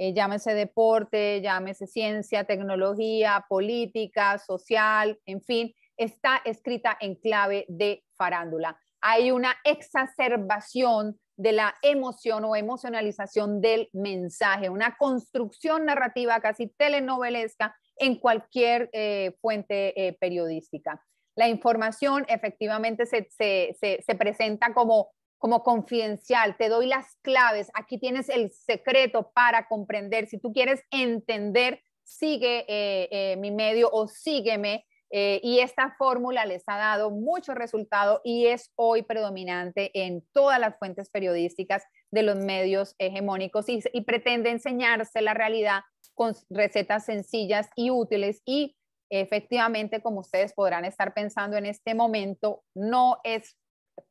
eh, llámese deporte, llámese ciencia, tecnología, política, social, en fin, está escrita en clave de farándula. Hay una exacerbación de la emoción o emocionalización del mensaje, una construcción narrativa casi telenovelesca en cualquier eh, fuente eh, periodística. La información efectivamente se presenta como como confidencial, te doy las claves, aquí tienes el secreto para comprender. Si tú quieres entender, sigue eh, eh, mi medio o sígueme. Eh, y esta fórmula les ha dado mucho resultado y es hoy predominante en todas las fuentes periodísticas de los medios hegemónicos y, y pretende enseñarse la realidad con recetas sencillas y útiles y efectivamente, como ustedes podrán estar pensando en este momento, no es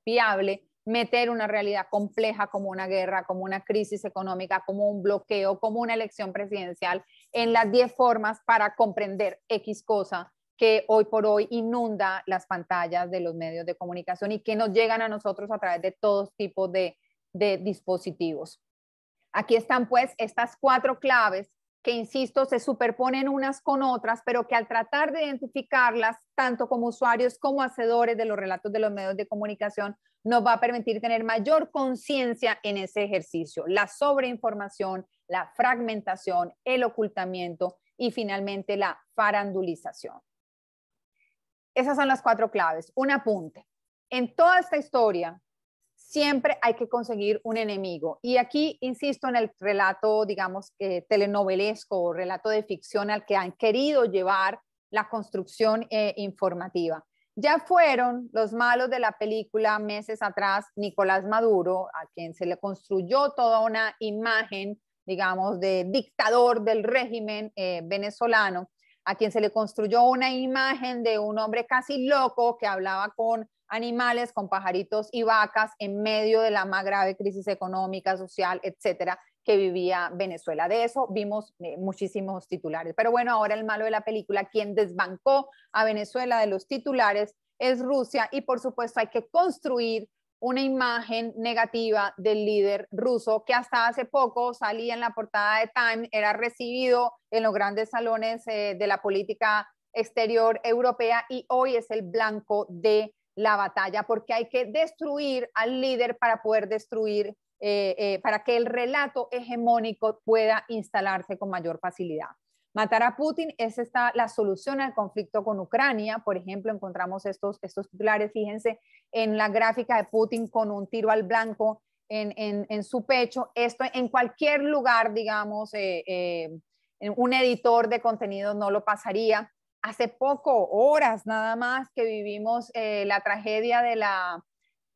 fiable meter una realidad compleja como una guerra, como una crisis económica, como un bloqueo, como una elección presidencial, en las 10 formas para comprender X cosa que hoy por hoy inunda las pantallas de los medios de comunicación y que nos llegan a nosotros a través de todos tipos de dispositivos. Aquí están pues estas cuatro claves que, insisto, se superponen unas con otras, pero que al tratar de identificarlas, tanto como usuarios como hacedores de los relatos de los medios de comunicación, nos va a permitir tener mayor conciencia en ese ejercicio. La sobreinformación, la fragmentación, el ocultamiento y finalmente la farandulización. Esas son las cuatro claves. Un apunte. En toda esta historia siempre hay que conseguir un enemigo. Y aquí insisto en el relato, digamos, eh, telenovelesco o relato de ficción al que han querido llevar la construcción eh, informativa. Ya fueron los malos de la película meses atrás, Nicolás Maduro, a quien se le construyó toda una imagen, digamos, de dictador del régimen eh, venezolano, a quien se le construyó una imagen de un hombre casi loco que hablaba con animales, con pajaritos y vacas en medio de la más grave crisis económica, social, etcétera, que vivía Venezuela. De eso vimos eh, muchísimos titulares. Pero bueno, ahora el malo de la película, quien desbancó a Venezuela de los titulares es Rusia y por supuesto hay que construir una imagen negativa del líder ruso que hasta hace poco salía en la portada de Time, era recibido en los grandes salones eh, de la política exterior europea y hoy es el blanco de la batalla porque hay que destruir al líder para poder destruir eh, eh, para que el relato hegemónico pueda instalarse con mayor facilidad. Matar a Putin es esta, la solución al conflicto con Ucrania. Por ejemplo, encontramos estos, estos titulares, fíjense en la gráfica de Putin con un tiro al blanco en, su pecho. Esto en cualquier lugar, digamos, eh, un editor de contenido no lo pasaría. Hace poco, horas nada más, que vivimos la tragedia de la,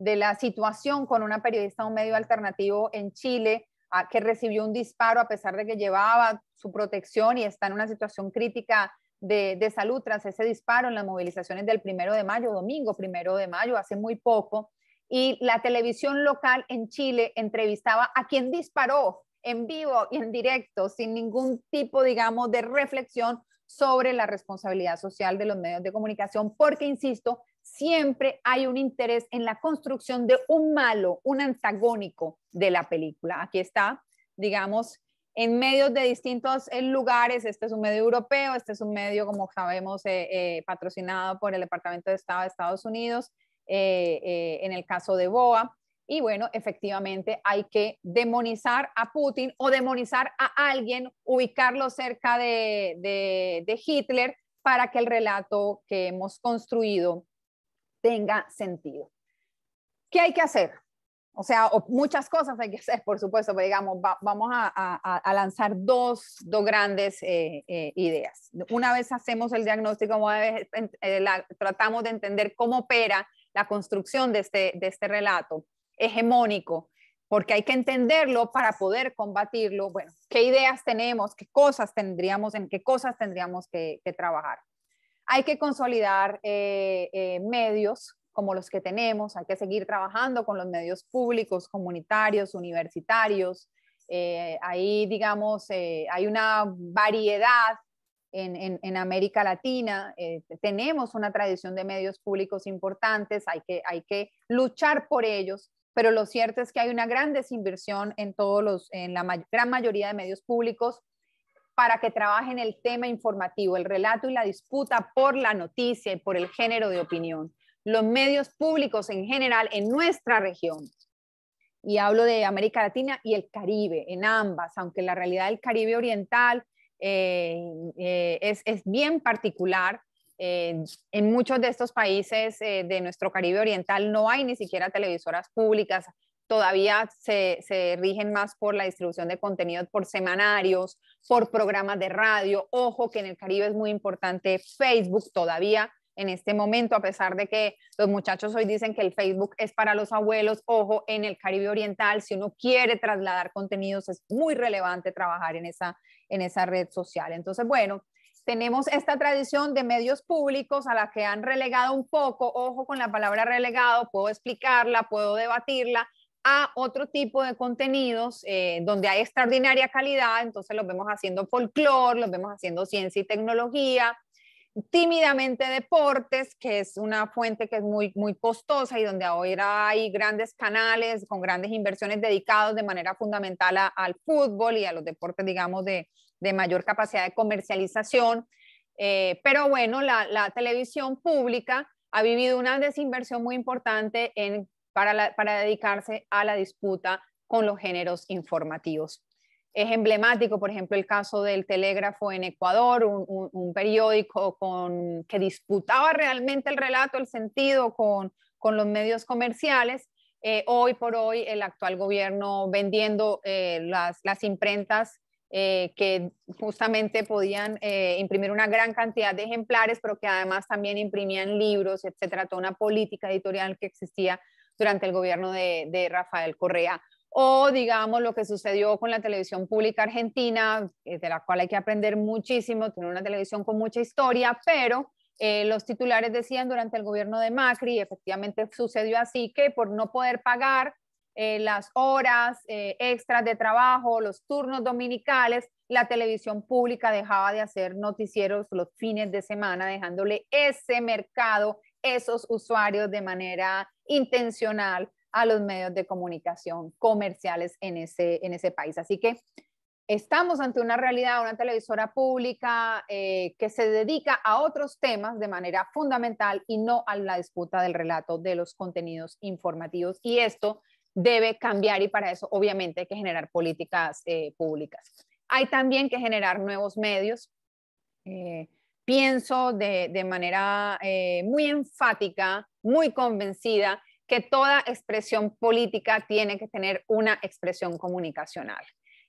de la situación con una periodista de un medio alternativo en Chile ah, que recibió un disparo a pesar de que llevaba su protección y está en una situación crítica de, de, salud tras ese disparo en las movilizaciones del primero de mayo, domingo primero de mayo, hace muy poco. Y la televisión local en Chile entrevistaba a quien disparó en vivo y en directo, sin ningún tipo, digamos, de reflexión sobre la responsabilidad social de los medios de comunicación, porque, insisto, siempre hay un interés en la construcción de un malo, un antagónico de la película. Aquí está, digamos, en medios de distintos eh, lugares. Este es un medio europeo, este es un medio, como sabemos, eh, eh, patrocinado por el Departamento de Estado de Estados Unidos, en el caso de BOA. Y bueno, efectivamente hay que demonizar a Putin o demonizar a alguien, ubicarlo cerca de, Hitler para que el relato que hemos construido tenga sentido. ¿Qué hay que hacer? O sea, muchas cosas hay que hacer, por supuesto, pero digamos, vamos a, lanzar dos, grandes eh, eh, ideas. Una vez hacemos el diagnóstico, eh, tratamos de entender cómo opera la construcción este, de este relato, hegemónico, porque hay que entenderlo para poder combatirlo. Bueno, ¿qué ideas tenemos? ¿Qué cosas tendríamos? ¿En qué cosas tendríamos que, trabajar? Hay que consolidar eh, eh, medios como los que tenemos, hay que seguir trabajando con los medios públicos, comunitarios, universitarios. Eh, ahí, digamos, hay una variedad en, América Latina. tenemos una tradición de medios públicos importantes, hay que, hay que luchar por ellos, pero lo cierto es que hay una gran desinversión en, todos los, en la gran mayoría de medios públicos para que trabajen el tema informativo, el relato y la disputa por la noticia y por el género de opinión. Los medios públicos en general en nuestra región, y hablo de América Latina y el Caribe, en ambas, aunque la realidad del Caribe Oriental eh, eh, es bien particular, eh, en muchos de estos países eh, de nuestro Caribe Oriental no hay ni siquiera televisoras públicas, todavía se, se, rigen más por la distribución de contenidos por semanarios, por programas de radio. Ojo que en el Caribe es muy importante Facebook todavía. En este momento, a pesar de que los muchachos hoy dicen que el Facebook es para los abuelos, ojo, en el Caribe Oriental, si uno quiere trasladar contenidos, es muy relevante trabajar en esa, en esa red social. Entonces, bueno, tenemos esta tradición de medios públicos a la que han relegado un poco, ojo con la palabra relegado, puedo explicarla, puedo debatirla, a otro tipo de contenidos eh, donde hay extraordinaria calidad, entonces los vemos haciendo folclore, los vemos haciendo ciencia y tecnología, tímidamente deportes, que es una fuente que es muy, muy costosa y donde ahora hay grandes canales con grandes inversiones dedicados de manera fundamental al fútbol y a los deportes, digamos, de, de mayor capacidad de comercialización. Eh, pero bueno, la, televisión pública ha vivido una desinversión muy importante para, dedicarse a la disputa con los géneros informativos. Es emblemático, por ejemplo, el caso del Telégrafo en Ecuador, un, periódico que disputaba realmente el relato, el sentido con, los medios comerciales. Eh, hoy por hoy, el actual gobierno vendiendo eh, las, imprentas eh, que justamente podían eh, imprimir una gran cantidad de ejemplares, pero que además también imprimían libros, etcétera, toda una política editorial que existía durante el gobierno de, Rafael Correa. O digamos lo que sucedió con la televisión pública argentina, eh, de la cual hay que aprender muchísimo, tiene una televisión con mucha historia, pero los titulares decían durante el gobierno de Macri, efectivamente sucedió así, que por no poder pagar eh, las horas eh, extras de trabajo, los turnos dominicales, la televisión pública dejaba de hacer noticieros los fines de semana, dejándole ese mercado, esos usuarios de manera intencional a los medios de comunicación comerciales en ese, país. Así que estamos ante una realidad, una televisora pública eh, que se dedica a otros temas de manera fundamental y no a la disputa del relato de los contenidos informativos. Y esto debe cambiar y para eso obviamente hay que generar políticas eh, públicas. Hay también que generar nuevos medios. Eh, pienso de, manera eh, muy enfática, muy convencida, que toda expresión política tiene que tener una expresión comunicacional.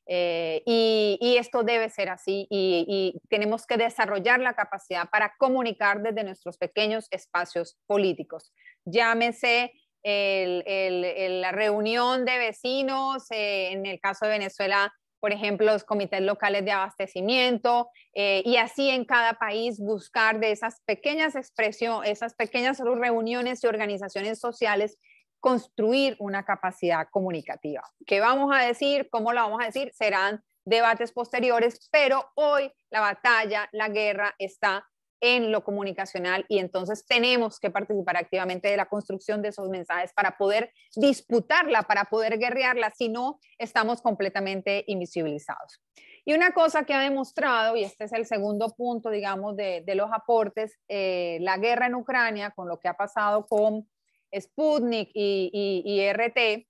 y, esto debe ser así y, y, tenemos que desarrollar la capacidad para comunicar desde nuestros pequeños espacios políticos. Llámese la reunión de vecinos, eh, en el caso de Venezuela, por ejemplo, los comités locales de abastecimiento, eh, y así en cada país buscar de esas pequeñas expresiones, esas pequeñas reuniones y organizaciones sociales construir una capacidad comunicativa. ¿Qué vamos a decir? ¿Cómo lo vamos a decir? Serán debates posteriores, pero hoy la batalla, la guerra está en lo comunicacional y entonces tenemos que participar activamente de la construcción de esos mensajes para poder disputarla, para poder guerrearla, si no estamos completamente invisibilizados. Y una cosa que ha demostrado, y este es el segundo punto, digamos, de, los aportes, eh, la guerra en Ucrania con lo que ha pasado con Sputnik y, RT,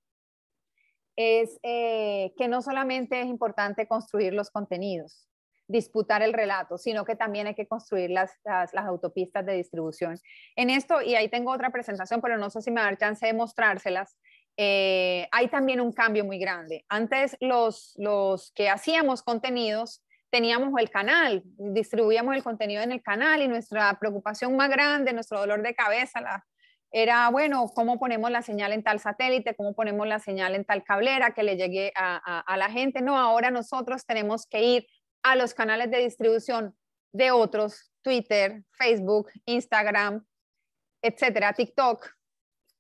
es eh, que no solamente es importante construir los contenidos, disputar el relato, sino que también hay que construir las, autopistas de distribución. En esto, y ahí tengo otra presentación, pero no sé si me va a dar chance de mostrárselas, eh, hay también un cambio muy grande. Antes los, que hacíamos contenidos teníamos el canal, distribuíamos el contenido en el canal y nuestra preocupación más grande, nuestro dolor de cabeza, era, bueno, cómo ponemos la señal en tal satélite, cómo ponemos la señal en tal cablera que le llegue a, la gente. No, ahora nosotros tenemos que ir a los canales de distribución de otros, Twitter, Facebook, Instagram, etcétera, TikTok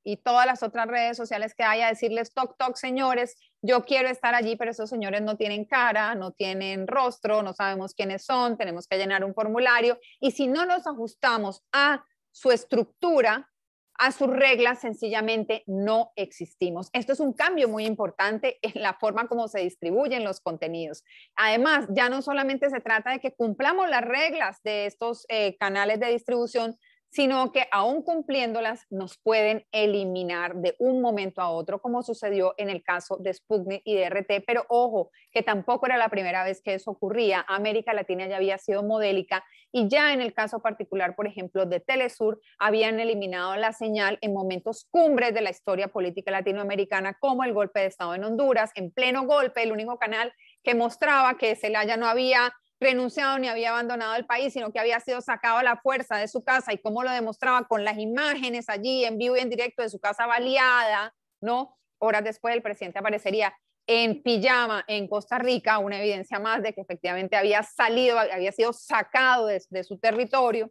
y todas las otras redes sociales que haya, a decirles, toc, toc, señores, yo quiero estar allí, pero esos señores no tienen cara, no tienen rostro, no sabemos quiénes son, tenemos que llenar un formulario y si no nos ajustamos a su estructura, a sus reglas sencillamente no existimos. Esto es un cambio muy importante en la forma como se distribuyen los contenidos. Además, ya no solamente se trata de que cumplamos las reglas de estos eh, canales de distribución, sino que aún cumpliéndolas nos pueden eliminar de un momento a otro, como sucedió en el caso de Sputnik y de RT. Pero ojo, que tampoco era la primera vez que eso ocurría. América Latina ya había sido modélica y ya en el caso particular, por ejemplo, de Telesur, habían eliminado la señal en momentos cumbres de la historia política latinoamericana, como el golpe de Estado en Honduras, en pleno golpe, el único canal que mostraba que Celaya no había renunciado ni había abandonado el país, sino que había sido sacado a la fuerza de su casa y como lo demostraba con las imágenes allí en vivo y en directo de su casa baleada, ¿no? Horas después el presidente aparecería en pijama en Costa Rica, una evidencia más de que efectivamente había salido, había sido sacado de, su territorio.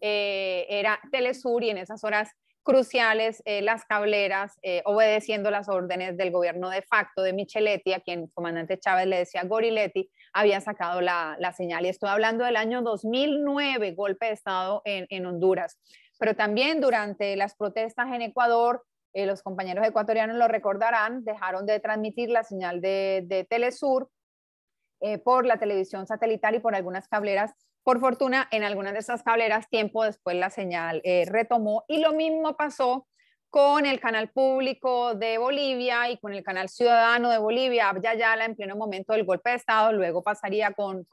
Eh, era Telesur y en esas horas cruciales eh, las cableras, eh, obedeciendo las órdenes del gobierno de facto de Micheletti, a quien el comandante Chávez le decía Goriletti, había sacado la, señal. Y estoy hablando del año 2009, golpe de Estado en, Honduras. Pero también durante las protestas en Ecuador, eh, los compañeros ecuatorianos lo recordarán, dejaron de transmitir la señal de, de Telesur por la televisión satelital y por algunas cableras por fortuna, en algunas de esas cableras, tiempo después la señal eh, retomó y lo mismo pasó con el canal público de Bolivia y con el canal ciudadano de Bolivia, Abya en pleno momento del golpe de Estado, luego pasaría con,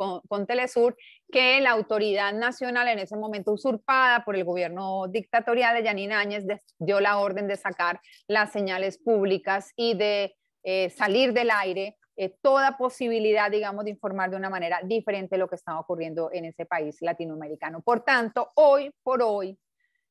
Telesur, que la autoridad nacional, en ese momento usurpada por el gobierno dictatorial de Yanina Áñez, dio la orden de sacar las señales públicas y de eh, salir del aire eh, toda posibilidad, digamos, de informar de una manera diferente lo que está ocurriendo en ese país latinoamericano. Por tanto, hoy por hoy,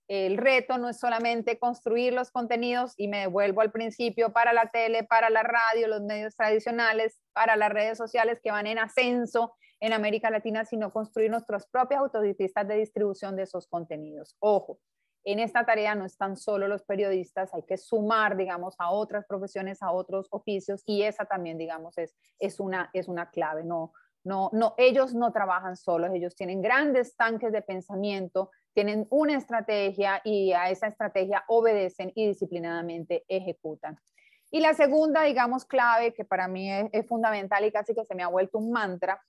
el reto no es solamente construir los contenidos, y me devuelvo al principio, para la tele, para la radio, los medios tradicionales, para las redes sociales que van en ascenso en América Latina, sino construir nuestras propias autopistas de distribución de esos contenidos. Ojo, en esta tarea no están solo los periodistas, hay que sumar, digamos, a otras profesiones, a otros oficios, y esa también, digamos, es, una, es una clave. No, no, no, ellos no trabajan solos, ellos tienen grandes tanques de pensamiento, tienen una estrategia y a esa estrategia obedecen y disciplinadamente ejecutan. Y la segunda, digamos, clave que para mí es, es fundamental y casi que se me ha vuelto un mantra,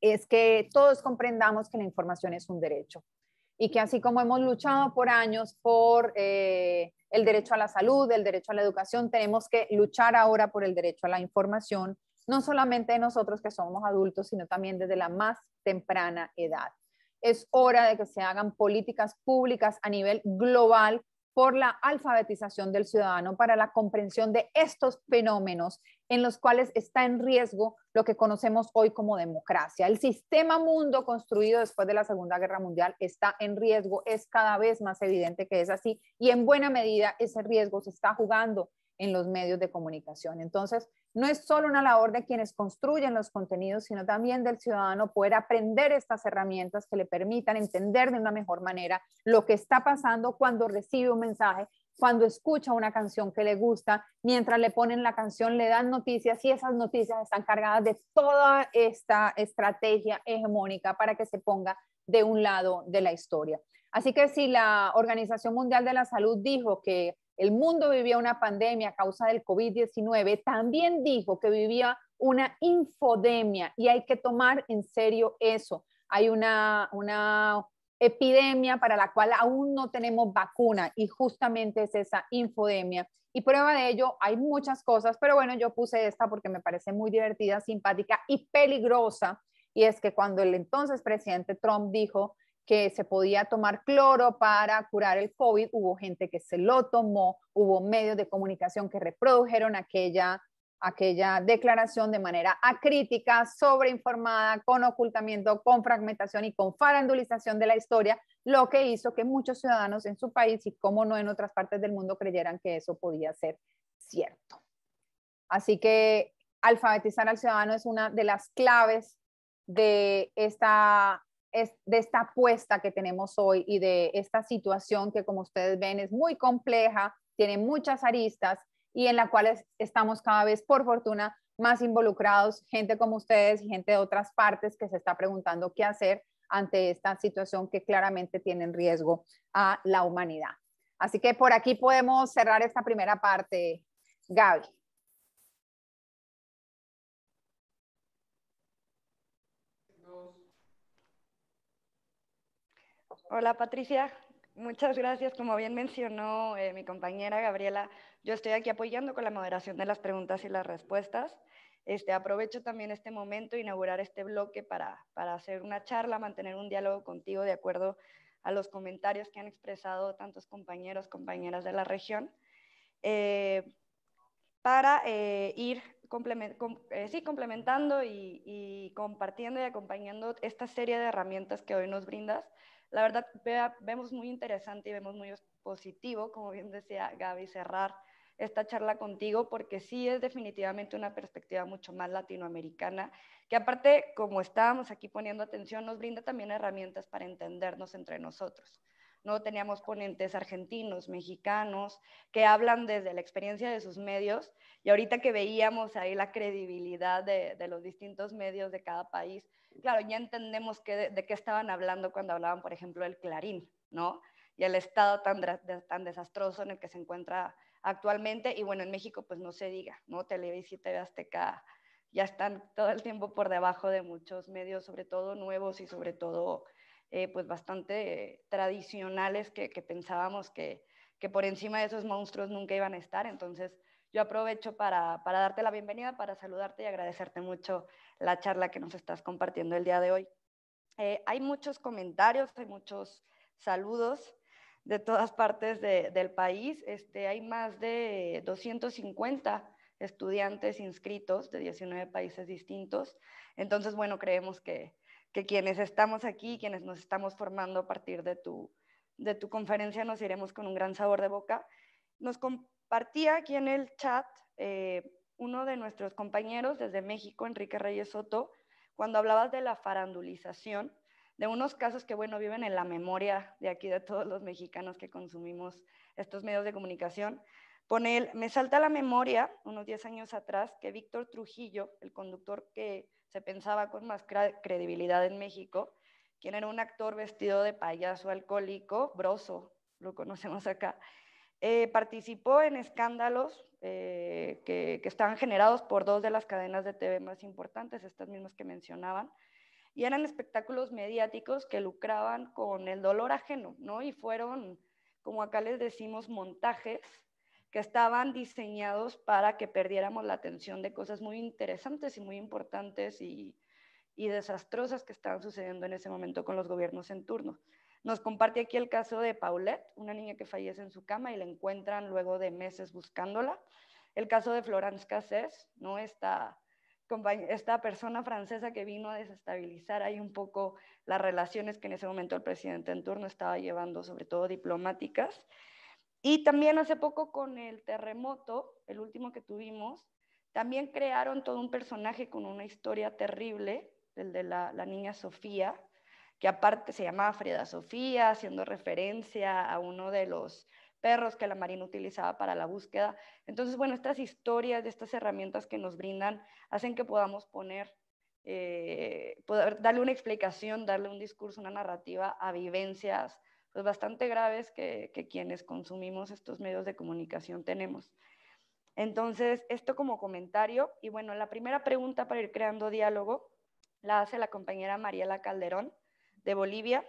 es que todos comprendamos que la información es un derecho y que así como hemos luchado por años por eh, el derecho a la salud, el derecho a la educación, tenemos que luchar ahora por el derecho a la información, no solamente de nosotros que somos adultos, sino también desde la más temprana edad. Es hora de que se hagan políticas públicas a nivel global por la alfabetización del ciudadano para la comprensión de estos fenómenos en los cuales está en riesgo lo que conocemos hoy como democracia. El sistema mundo construido después de la Segunda Guerra Mundial está en riesgo, es cada vez más evidente que es así y en buena medida ese riesgo se está jugando en los medios de comunicación. Entonces, no es solo una labor de quienes construyen los contenidos, sino también del ciudadano poder aprender estas herramientas que le permitan entender de una mejor manera lo que está pasando cuando recibe un mensaje, cuando escucha una canción que le gusta, mientras le ponen la canción, le dan noticias y esas noticias están cargadas de toda esta estrategia hegemónica para que se ponga de un lado de la historia. Así que si la Organización Mundial de la Salud dijo que el mundo vivía una pandemia a causa del COVID-19, también dijo que vivía una infodemia y hay que tomar en serio eso. Hay una, una epidemia para la cual aún no tenemos vacuna y justamente es esa infodemia. Y prueba de ello, hay muchas cosas, pero bueno, yo puse esta porque me parece muy divertida, simpática y peligrosa. Y es que cuando el entonces presidente Trump dijo que se podía tomar cloro para curar el COVID, hubo gente que se lo tomó, hubo medios de comunicación que reprodujeron aquella, aquella declaración de manera acrítica, sobreinformada, con ocultamiento, con fragmentación y con farandulización de la historia, lo que hizo que muchos ciudadanos en su país y como no en otras partes del mundo creyeran que eso podía ser cierto. Así que alfabetizar al ciudadano es una de las claves de esta de esta apuesta que tenemos hoy y de esta situación que como ustedes ven es muy compleja, tiene muchas aristas y en la cual estamos cada vez, por fortuna, más involucrados, gente como ustedes y gente de otras partes que se está preguntando qué hacer ante esta situación que claramente tiene en riesgo a la humanidad. Así que por aquí podemos cerrar esta primera parte, Gaby. Hola Patricia, muchas gracias. Como bien mencionó eh, mi compañera Gabriela, yo estoy aquí apoyando con la moderación de las preguntas y las respuestas. Este, aprovecho también este momento, inaugurar este bloque para, para hacer una charla, mantener un diálogo contigo de acuerdo a los comentarios que han expresado tantos compañeros, compañeras de la región, eh, para eh, ir complementando y, compartiendo y acompañando esta serie de herramientas que hoy nos brindas la verdad vemos muy interesante y vemos muy positivo, como bien decía Gaby, cerrar esta charla contigo porque sí es definitivamente una perspectiva mucho más latinoamericana, que aparte, como estábamos aquí poniendo atención, nos brinda también herramientas para entendernos entre nosotros. No teníamos ponentes argentinos, mexicanos, que hablan desde la experiencia de sus medios y ahorita que veíamos ahí la credibilidad de los distintos medios de cada país, claro, ya entendemos de, qué estaban hablando cuando hablaban, por ejemplo, el clarín, ¿no? Y el estado tan, desastroso en el que se encuentra actualmente. Y bueno, en México, pues no se diga, ¿no? Televisa y TV Azteca ya están todo el tiempo por debajo de muchos medios, sobre todo nuevos y sobre todo, eh, pues bastante tradicionales que, pensábamos que, que por encima de esos monstruos nunca iban a estar. Entonces, yo aprovecho para, para darte la bienvenida, para saludarte y agradecerte mucho la charla que nos estás compartiendo el día de hoy. Eh, hay muchos comentarios, hay muchos saludos de todas partes del país. Este, hay más de 250 estudiantes inscritos de 19 países distintos. Entonces, bueno, creemos que, que quienes estamos aquí, quienes nos estamos formando a partir de tu, de tu conferencia, nos iremos con un gran sabor de boca. Nos, Partía aquí en el chat eh, uno de nuestros compañeros desde México, Enrique Reyes Soto, cuando hablabas de la farandulización, de unos casos que, bueno, viven en la memoria de aquí de todos los mexicanos que consumimos estos medios de comunicación. Pone él, me salta la memoria, unos 10 años atrás, que Víctor Trujillo, el conductor que se pensaba con más credibilidad en México, quien era un actor vestido de payaso alcohólico, broso, lo conocemos acá, eh, participó en escándalos eh, que, estaban generados por dos de las cadenas de TV más importantes, estas mismas que mencionaban, y eran espectáculos mediáticos que lucraban con el dolor ajeno, ¿no? Y fueron, como acá les decimos, montajes que estaban diseñados para que perdiéramos la atención de cosas muy interesantes y muy importantes y desastrosas que estaban sucediendo en ese momento con los gobiernos en turno. Nos comparte aquí el caso de Paulette, una niña que fallece en su cama y la encuentran luego de meses buscándola. El caso de Florence Cassés, ¿no? Esta, persona francesa que vino a desestabilizar ahí un poco las relaciones que en ese momento el presidente en turno estaba llevando, sobre todo diplomáticas. Y también hace poco con el terremoto, el último que tuvimos, también crearon todo un personaje con una historia terrible, el de la, la niña Sofía, que aparte se llamaba Frida Sofía, haciendo referencia a uno de los perros que la Marina utilizaba para la búsqueda. Entonces, bueno, estas historias, estas herramientas que nos brindan, hacen que podamos poner, eh, poder darle una explicación, darle un discurso, una narrativa a vivencias pues, bastante graves que, que quienes consumimos estos medios de comunicación tenemos. Entonces, esto como comentario. Y bueno, la primera pregunta para ir creando diálogo la hace la compañera Mariela Calderón de Bolivia.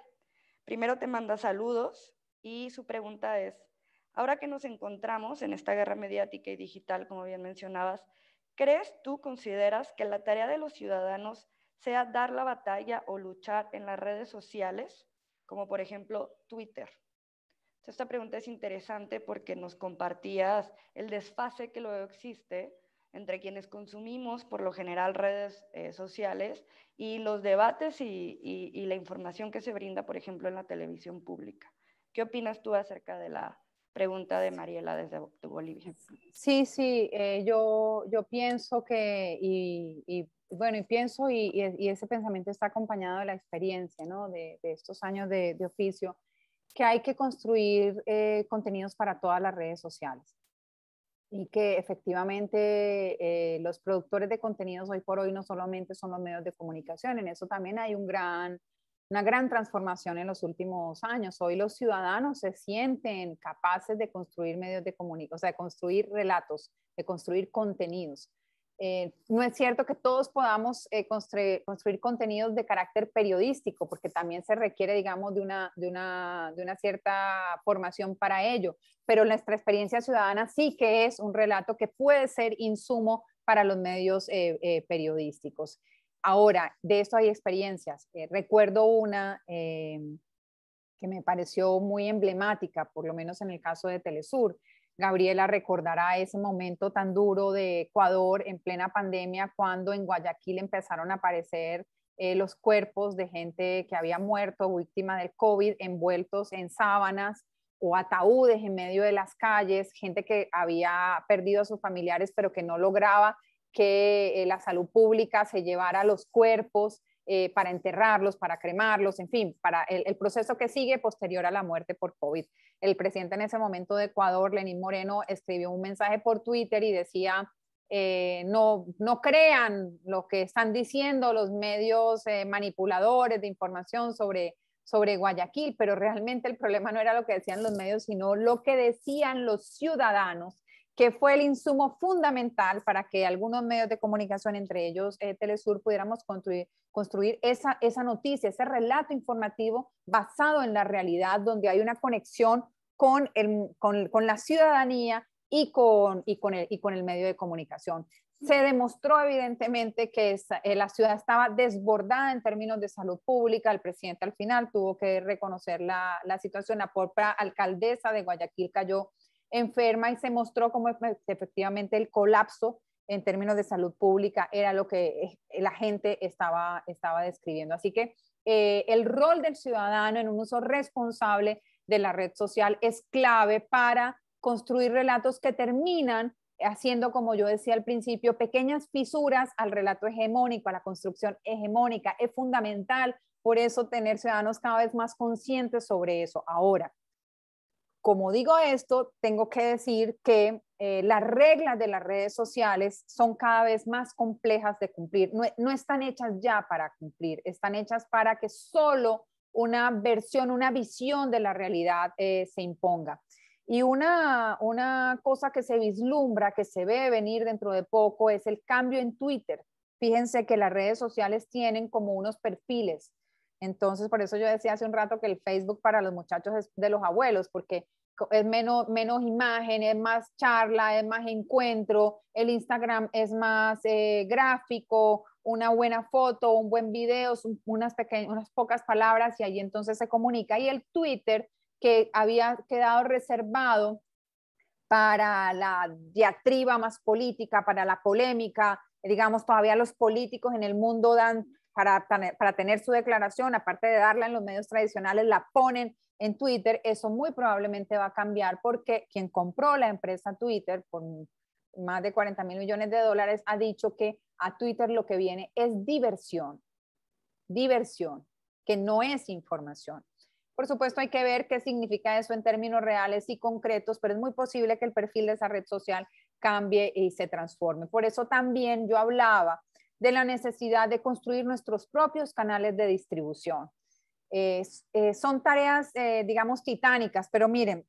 Primero te manda saludos y su pregunta es, ahora que nos encontramos en esta guerra mediática y digital, como bien mencionabas, ¿crees tú, consideras que la tarea de los ciudadanos sea dar la batalla o luchar en las redes sociales, como por ejemplo Twitter? esta pregunta es interesante porque nos compartías el desfase que luego existe entre quienes consumimos por lo general redes eh, sociales y los debates y, la información que se brinda, por ejemplo, en la televisión pública. ¿Qué opinas tú acerca de la pregunta de Mariela desde Bolivia? Sí, sí, eh, yo, pienso que, y, bueno, y pienso, y, ese pensamiento está acompañado de la experiencia, De, estos años de, oficio, que hay que construir eh, contenidos para todas las redes sociales y que efectivamente eh, los productores de contenidos hoy por hoy no solamente son los medios de comunicación, en eso también hay un una gran transformación en los últimos años. Hoy los ciudadanos se sienten capaces de construir medios de comunicación, o sea, de construir relatos, de construir contenidos. Eh, no es cierto que todos podamos eh, construir, contenidos de carácter periodístico, porque también se requiere, digamos, de una, cierta formación para ello. Pero nuestra experiencia ciudadana sí que es un relato que puede ser insumo para los medios eh, periodísticos. Ahora, de esto hay experiencias. recuerdo una que me pareció muy emblemática, por lo menos en el caso de Telesur. Gabriela recordará ese momento tan duro de Ecuador en plena pandemia cuando en Guayaquil empezaron a aparecer eh, los cuerpos de gente que había muerto víctima del COVID envueltos en sábanas o ataúdes en medio de las calles, gente que había perdido a sus familiares pero que no lograba que eh, la salud pública se llevara los cuerpos eh, para enterrarlos, para cremarlos, en fin, para el proceso que sigue posterior a la muerte por COVID el presidente en ese momento de Ecuador, Lenín Moreno, escribió un mensaje por Twitter y decía, eh, no, no crean lo que están diciendo los medios eh, manipuladores de información sobre, sobre Guayaquil, pero realmente el problema no era lo que decían los medios, sino lo que decían los ciudadanos que fue el insumo fundamental para que algunos medios de comunicación, entre ellos eh, Telesur, pudiéramos construir, esa, noticia, ese relato informativo basado en la realidad, donde hay una conexión con, la ciudadanía y con, el, medio de comunicación. Se demostró evidentemente que eh, la ciudad estaba desbordada en términos de salud pública. El presidente al final tuvo que reconocer la, la situación. La propia alcaldesa de Guayaquil cayó enferma y se mostró como efectivamente el colapso en términos de salud pública era lo que eh, la gente estaba, estaba describiendo. Así que eh, el rol del ciudadano en un uso responsable de la red social es clave para construir relatos que terminan haciendo, como yo decía al principio, pequeñas fisuras al relato hegemónico, a la construcción hegemónica. Es fundamental por eso tener ciudadanos cada vez más conscientes sobre eso. Ahora, como digo esto, tengo que decir que eh, las reglas de las redes sociales son cada vez más complejas de cumplir. No, están hechas ya para cumplir, están hechas para que solo una versión, una visión de la realidad eh, se imponga. Y una, una cosa que se vislumbra, que se ve venir dentro de poco, es el cambio en Twitter. Fíjense que las redes sociales tienen como unos perfiles entonces, por eso yo decía hace un rato que el Facebook para los muchachos es de los abuelos, porque es menos, menos imagen, es más charla, es más encuentro, el Instagram es más eh, gráfico, una buena foto, un buen video, unas, pequeñas, unas pocas palabras y ahí entonces se comunica. Y el Twitter, que había quedado reservado para la diatriba más política, para la polémica, digamos, todavía los políticos en el mundo dan para, tener su declaración, aparte de darla en los medios tradicionales, la ponen en Twitter, eso muy probablemente va a cambiar porque quien compró la empresa Twitter por más de 40 mil millones de dólares ha dicho que a Twitter lo que viene es diversión, diversión, que no es información. Por supuesto, hay que ver qué significa eso en términos reales y concretos, pero es muy posible que el perfil de esa red social cambie y se transforme. Por eso también yo hablaba de la necesidad de construir nuestros propios canales de distribución. Eh, son tareas, eh, digamos, titánicas, pero miren,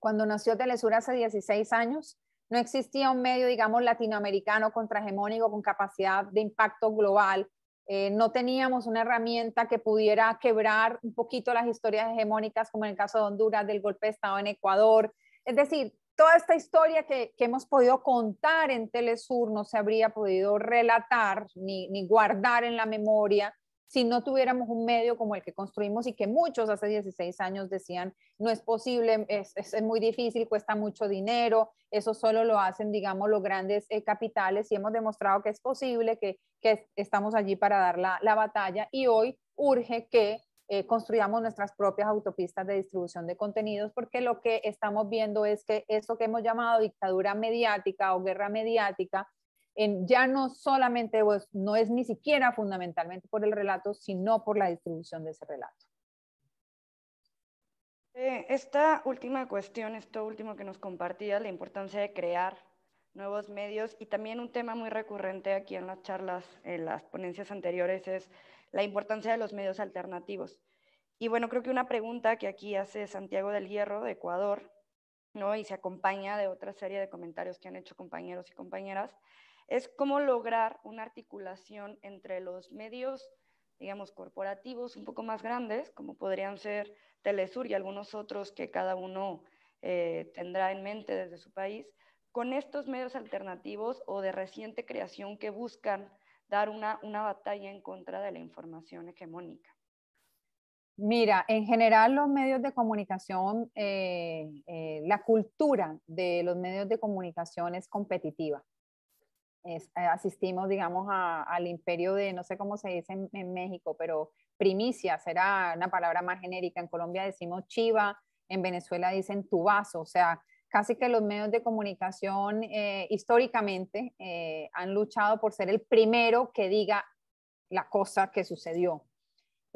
cuando nació Telesur hace 16 años, no existía un medio, digamos, latinoamericano contrahegemónico con capacidad de impacto global. Eh, no teníamos una herramienta que pudiera quebrar un poquito las historias hegemónicas, como en el caso de Honduras, del golpe de Estado en Ecuador. Es decir, toda esta historia que, hemos podido contar en Telesur no se habría podido relatar ni, guardar en la memoria si no tuviéramos un medio como el que construimos y que muchos hace 16 años decían no es posible, es, muy difícil, cuesta mucho dinero, eso solo lo hacen, digamos, los grandes eh, capitales y hemos demostrado que es posible, que, estamos allí para dar la batalla y hoy urge que eh, construyamos nuestras propias autopistas de distribución de contenidos, porque lo que estamos viendo es que eso que hemos llamado dictadura mediática o guerra mediática, ya no solamente, pues, no es ni siquiera fundamentalmente por el relato, sino por la distribución de ese relato. Eh, esta última cuestión, esto último que nos compartía la importancia de crear nuevos medios y también un tema muy recurrente aquí en las charlas, en las ponencias anteriores, es la importancia de los medios alternativos. Y bueno, creo que una pregunta que aquí hace Santiago del Hierro de Ecuador, ¿no? y se acompaña de otra serie de comentarios que han hecho compañeros y compañeras, es cómo lograr una articulación entre los medios, digamos, corporativos un poco más grandes, como podrían ser Telesur y algunos otros que cada uno eh, tendrá en mente desde su país, con estos medios alternativos o de reciente creación que buscan dar una, una batalla en contra de la información hegemónica. Mira, en general los medios de comunicación, eh, eh, la cultura de los medios de comunicación es competitiva. Eh, asistimos, digamos, al imperio de, no sé cómo se dice en, en, México, pero primicia será una palabra más genérica. En Colombia decimos chiva, en Venezuela dicen tubazo, o sea, casi que los medios de comunicación eh, históricamente eh, han luchado por ser el primero que diga la cosa que sucedió.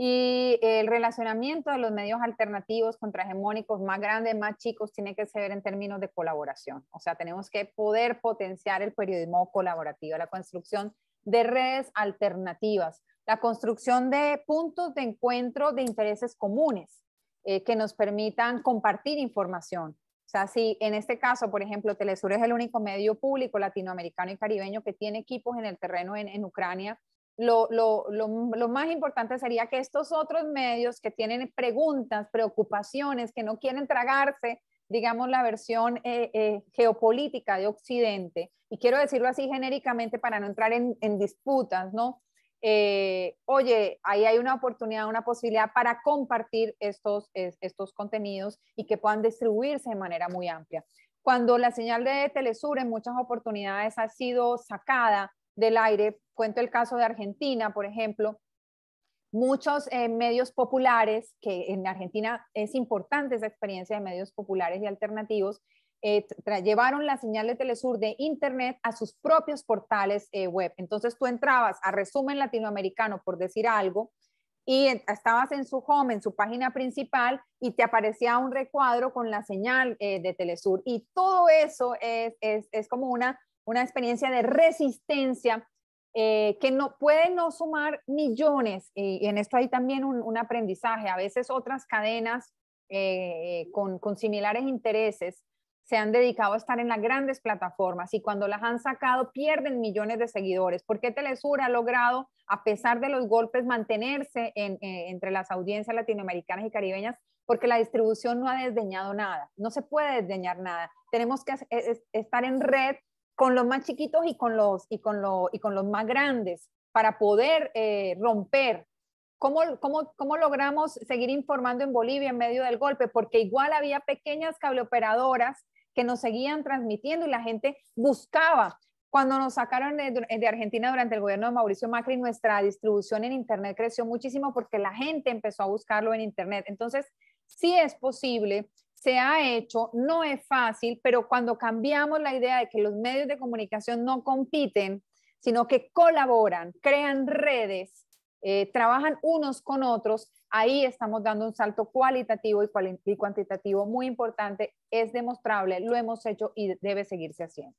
Y el relacionamiento de los medios alternativos contra hegemónicos más grandes, más chicos, tiene que ser en términos de colaboración. O sea, tenemos que poder potenciar el periodismo colaborativo, la construcción de redes alternativas, la construcción de puntos de encuentro de intereses comunes eh, que nos permitan compartir información, o sea, si en este caso, por ejemplo, Telesur es el único medio público latinoamericano y caribeño que tiene equipos en el terreno en, Ucrania, lo, lo, lo, lo, más importante sería que estos otros medios que tienen preguntas, preocupaciones, que no quieren tragarse, digamos, la versión eh, eh, geopolítica de Occidente, y quiero decirlo así genéricamente para no entrar en, en disputas, ¿no? Eh, oye, ahí hay una oportunidad, una posibilidad para compartir estos, contenidos y que puedan distribuirse de manera muy amplia. Cuando la señal de Telesur en muchas oportunidades ha sido sacada del aire, cuento el caso de Argentina, por ejemplo, muchos eh, medios populares, que en Argentina es importante esa experiencia de medios populares y alternativos, eh, llevaron la señal de Telesur de Internet a sus propios portales eh, web. Entonces tú entrabas a resumen latinoamericano, por decir algo, y estabas en su home, en su página principal, y te aparecía un recuadro con la señal eh, de Telesur. Y todo eso es, es, es como una, una experiencia de resistencia que no puede no sumar millones. Y, en esto hay también un, aprendizaje. A veces otras cadenas con, con, similares intereses se han dedicado a estar en las grandes plataformas y cuando las han sacado pierden millones de seguidores. ¿Por qué Telesur ha logrado, a pesar de los golpes, mantenerse eh, entre las audiencias latinoamericanas y caribeñas? Porque la distribución no ha desdeñado nada, no se puede desdeñar nada. Tenemos que e, estar en red con los más chiquitos y con los, y con y con los más grandes para poder eh, romper ¿Cómo, ¿Cómo, cómo, logramos seguir informando en Bolivia en medio del golpe? Porque igual había pequeñas cableoperadoras nos seguían transmitiendo y la gente buscaba. Cuando nos sacaron de, de, Argentina durante el gobierno de Mauricio Macri, nuestra distribución en Internet creció muchísimo porque la gente empezó a buscarlo en Internet. Entonces, sí es posible, se ha hecho, no es fácil, pero cuando cambiamos la idea de que los medios de comunicación no compiten, sino que colaboran, crean redes, eh, trabajan unos con otros, ahí estamos dando un salto cualitativo y, cuantitativo muy importante, es demostrable, lo hemos hecho y debe seguirse haciendo.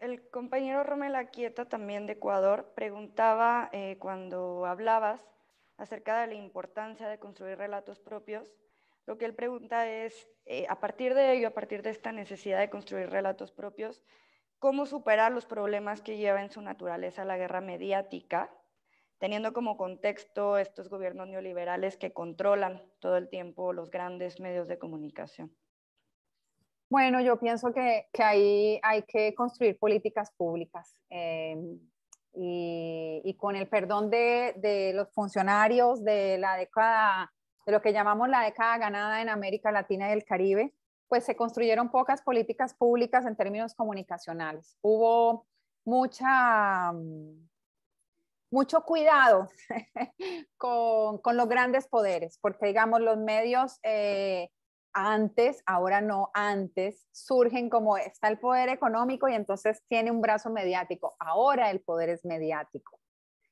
El compañero Romel Aquieta, también de Ecuador, preguntaba eh, cuando hablabas acerca de la importancia de construir relatos propios. Lo que él pregunta es, eh, a partir de ello, a partir de esta necesidad de construir relatos propios, cómo superar los problemas que lleva en su naturaleza la guerra mediática, teniendo como contexto estos gobiernos neoliberales que controlan todo el tiempo los grandes medios de comunicación. Bueno, yo pienso que, ahí hay que construir políticas públicas. Em, y, con el perdón de, de, los funcionarios de la década, de lo que llamamos la década ganada en América Latina y el Caribe, pues se construyeron pocas políticas públicas en términos comunicacionales. Hubo mucha, mm, mucho cuidado con, con los grandes poderes, porque digamos los medios eh, antes, ahora no, antes surgen como está el poder económico y entonces tiene un brazo mediático. Ahora el poder es mediático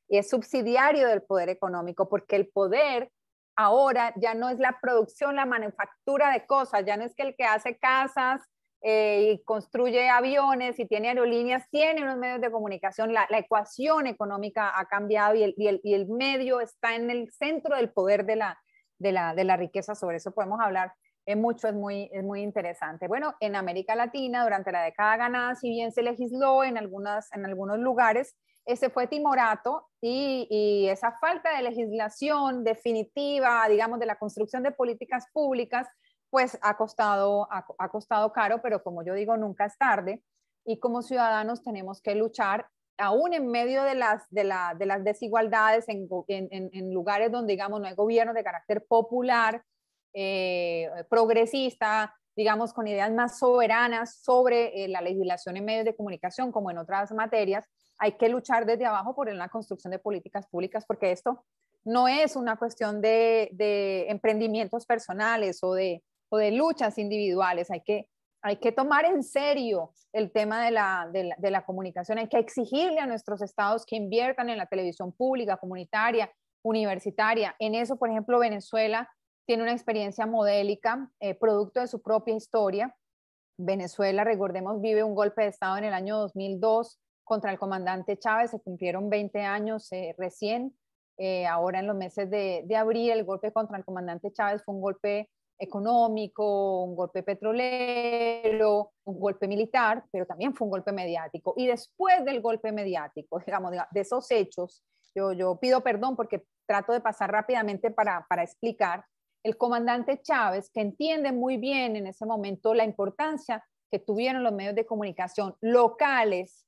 y es subsidiario del poder económico porque el poder ahora ya no es la producción, la manufactura de cosas, ya no es que el que hace casas eh, y construye aviones y tiene aerolíneas, tiene unos medios de comunicación, la, la ecuación económica ha cambiado y el, y, el, y el, medio está en el centro del poder de la, de la, de la riqueza, sobre eso podemos hablar es eh, mucho, es muy, es muy interesante. Bueno, en América Latina durante la década ganada, si bien se legisló en, algunas, en algunos lugares, ese fue timorato y, esa falta de legislación definitiva, digamos, de la construcción de políticas públicas, pues ha costado, ha, costado caro, pero como yo digo, nunca es tarde. Y como ciudadanos tenemos que luchar aún en medio de las, de, las desigualdades en, lugares donde, digamos, no hay gobierno de carácter popular, eh, progresista, digamos, con ideas más soberanas sobre eh, la legislación en medios de comunicación, como en otras materias, hay que luchar desde abajo por la construcción de políticas públicas, porque esto no es una cuestión de, emprendimientos personales o de, luchas individuales. Hay que, tomar en serio el tema de la, comunicación. Hay que exigirle a nuestros estados que inviertan en la televisión pública, comunitaria, universitaria. En eso, por ejemplo, Venezuela tiene una experiencia modélica, eh, producto de su propia historia. Venezuela, recordemos, vive un golpe de Estado en el año 2002 contra el comandante Chávez, se cumplieron 20 años eh, recién, eh, ahora en los meses de, abril, el golpe contra el comandante Chávez fue un golpe económico, un golpe petrolero, un golpe militar, pero también fue un golpe mediático. Y después del golpe mediático, digamos, de, esos hechos, yo, pido perdón porque trato de pasar rápidamente para, para explicar, el comandante Chávez, que entiende muy bien en ese momento la importancia que tuvieron los medios de comunicación locales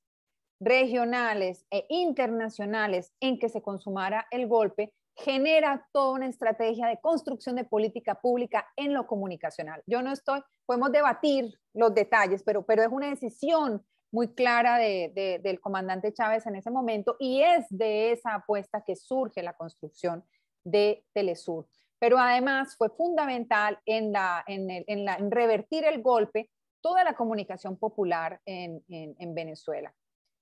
regionales e internacionales en que se consumara el golpe, genera toda una estrategia de construcción de política pública en lo comunicacional. Yo no estoy, podemos debatir los detalles, pero, pero es una decisión muy clara del comandante Chávez en ese momento y es de esa apuesta que surge la construcción de Telesur. Pero además fue fundamental en, la, en, la, revertir el golpe toda la comunicación popular en Venezuela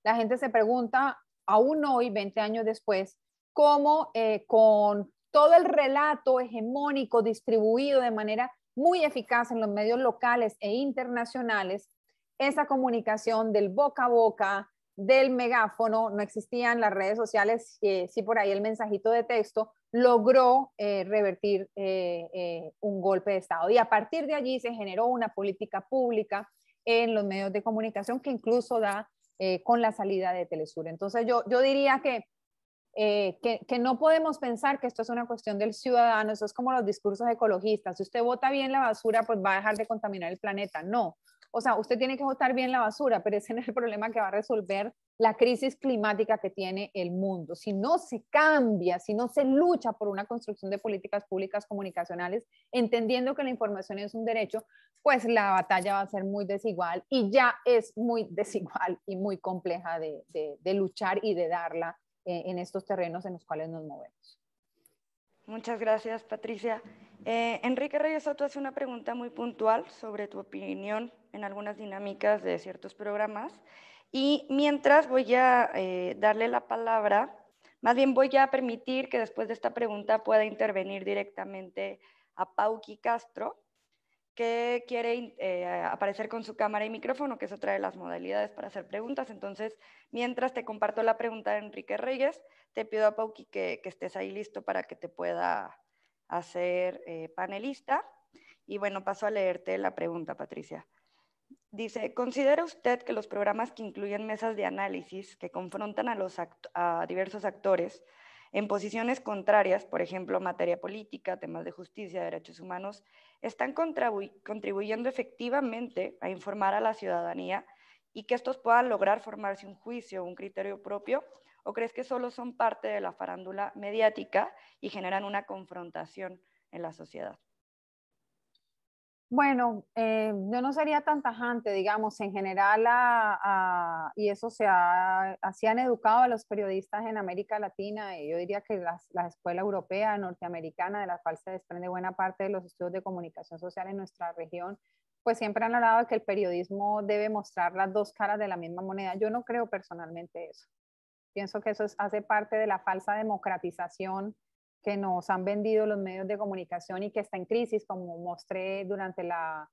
la gente se pregunta, aún hoy, 20 años después, cómo eh, con todo el relato hegemónico distribuido de manera muy eficaz en los medios locales e internacionales, esa comunicación del boca a boca, del megáfono, no existían las redes sociales, eh, sí por ahí el mensajito de texto, logró eh, revertir eh, un golpe de Estado. Y a partir de allí se generó una política pública en los medios de comunicación que incluso da eh, con la salida de Telesur. Entonces yo, diría que, eh, que, que, no podemos pensar que esto es una cuestión del ciudadano, eso es como los discursos ecologistas, si usted vota bien la basura, pues va a dejar de contaminar el planeta, no. O sea, usted tiene que votar bien la basura, pero ese no es el problema que va a resolver la crisis climática que tiene el mundo. Si no se cambia, si no se lucha por una construcción de políticas públicas comunicacionales, entendiendo que la información es un derecho, pues la batalla va a ser muy desigual y ya es muy desigual y muy compleja de, luchar y de darla eh, en estos terrenos en los cuales nos movemos. Muchas gracias, Patricia. Eh, Enrique Reyes Soto hace una pregunta muy puntual sobre tu opinión en algunas dinámicas de ciertos programas. Y mientras voy a eh, darle la palabra, más bien voy a permitir que después de esta pregunta pueda intervenir directamente a Pauqui Castro, que quiere eh, aparecer con su cámara y micrófono, que es otra de las modalidades para hacer preguntas. Entonces, mientras te comparto la pregunta de Enrique Reyes, te pido a Pauqui que, estés ahí listo para que te pueda hacer eh, panelista. Y bueno, paso a leerte la pregunta, Patricia. Dice, ¿considera usted que los programas que incluyen mesas de análisis que confrontan a, los diversos actores en posiciones contrarias, por ejemplo, materia política, temas de justicia, derechos humanos, están contribuyendo efectivamente a informar a la ciudadanía y que estos puedan lograr formarse un juicio, un criterio propio? ¿O crees que solo son parte de la farándula mediática y generan una confrontación en la sociedad? Bueno, eh, yo no sería tan tajante, digamos, en general, y eso se, ha, así han educado a los periodistas en América Latina, y yo diría que la escuela europea, norteamericana, de la cual se desprende buena parte de los estudios de comunicación social en nuestra región, pues siempre han hablado de que el periodismo debe mostrar las dos caras de la misma moneda. Yo no creo personalmente eso. Pienso que eso hace parte de la falsa democratización que nos han vendido los medios de comunicación y que está en crisis, como mostré durante la,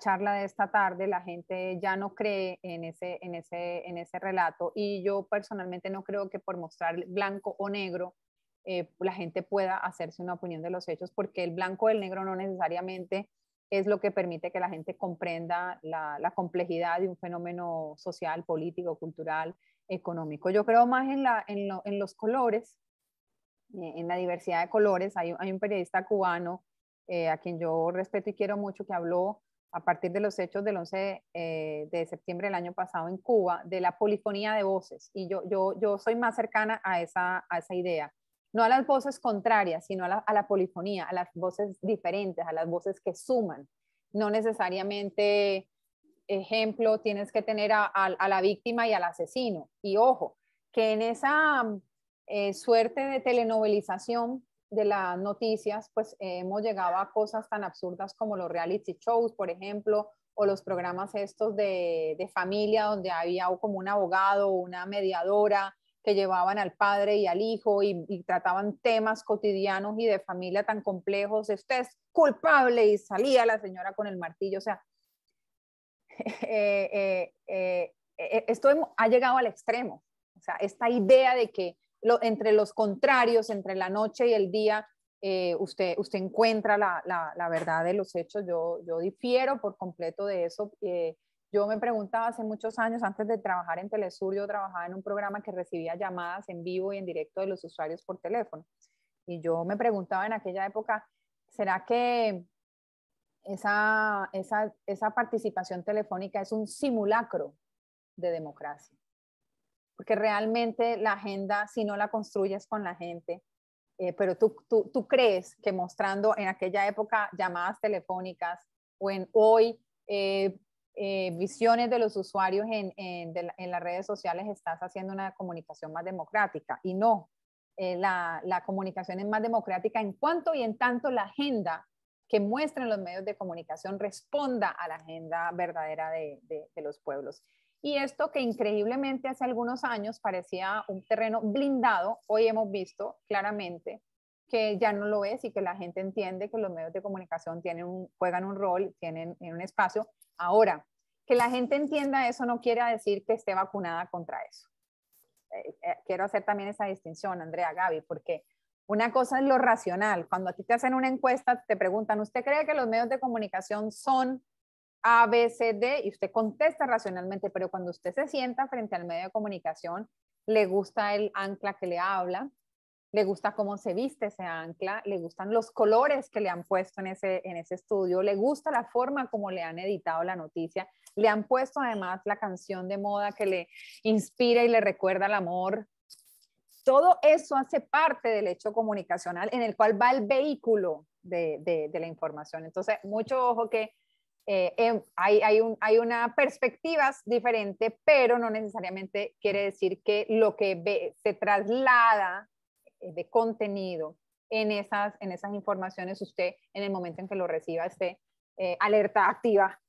charla de esta tarde, la gente ya no cree en ese, en, ese, en ese relato y yo personalmente no creo que por mostrar blanco o negro eh, la gente pueda hacerse una opinión de los hechos, porque el blanco o el negro no necesariamente es lo que permite que la gente comprenda la, complejidad de un fenómeno social, político, cultural, económico. Yo creo más en, la, en, en los colores eh, en la diversidad de colores. Hay, un periodista cubano eh, a quien yo respeto y quiero mucho que habló a partir de los hechos del 11 eh, de septiembre del año pasado en Cuba de la polifonía de voces. Y yo, yo, yo soy más cercana a esa, a esa idea. No a las voces contrarias, sino a la, polifonía, a las voces diferentes, a las voces que suman. No necesariamente, ejemplo, tienes que tener a, a la víctima y al asesino. Y ojo, que en esa eh, suerte de telenovelización de las noticias, pues eh, hemos llegado a cosas tan absurdas como los reality shows, por ejemplo, o los programas estos de, familia donde había como un abogado o una mediadora que llevaban al padre y al hijo y, trataban temas cotidianos y de familia tan complejos, usted es culpable y salía la señora con el martillo, o sea, eh, esto ha llegado al extremo, o sea, esta idea de que entre los contrarios, entre la noche y el día, eh, usted, usted encuentra la, la, verdad de los hechos. Yo, yo difiero por completo de eso. Eh, yo me preguntaba hace muchos años, antes de trabajar en Telesur, yo trabajaba en un programa que recibía llamadas en vivo y en directo de los usuarios por teléfono. Y yo me preguntaba en aquella época, ¿será que esa, esa, esa participación telefónica es un simulacro de democracia? porque realmente la agenda, si no la construyes con la gente, eh, pero tú, tú, tú, crees que mostrando en aquella época llamadas telefónicas o en hoy eh, eh, visiones de los usuarios en, en, las redes sociales estás haciendo una comunicación más democrática y no, la, la comunicación es más democrática en cuanto y en tanto la agenda que muestran los medios de comunicación responda a la agenda verdadera de, de los pueblos. Y esto que increíblemente hace algunos años parecía un terreno blindado, hoy hemos visto claramente que ya no lo es y que la gente entiende que los medios de comunicación tienen juegan un rol, tienen un espacio. Ahora, que la gente entienda eso no quiere decir que esté vacunada contra eso. Eh, eh, quiero hacer también esa distinción, Andrea Gaby, porque una cosa es lo racional. Cuando a ti te hacen una encuesta, te preguntan, ¿usted cree que los medios de comunicación son a, B, C, D y usted contesta racionalmente, pero cuando usted se sienta frente al medio de comunicación, le gusta el ancla que le habla, le gusta cómo se viste ese ancla, le gustan los colores que le han puesto en ese, en ese estudio, le gusta la forma como le han editado la noticia, le han puesto además la canción de moda que le inspira y le recuerda el amor. Todo eso hace parte del hecho comunicacional en el cual va el vehículo de la información. Entonces, mucho ojo que eh, em, hay, un, hay una perspectiva diferente, pero no necesariamente quiere decir que lo que se traslada eh, de contenido en esas, en esas informaciones, usted en el momento en que lo reciba esté eh, alerta activa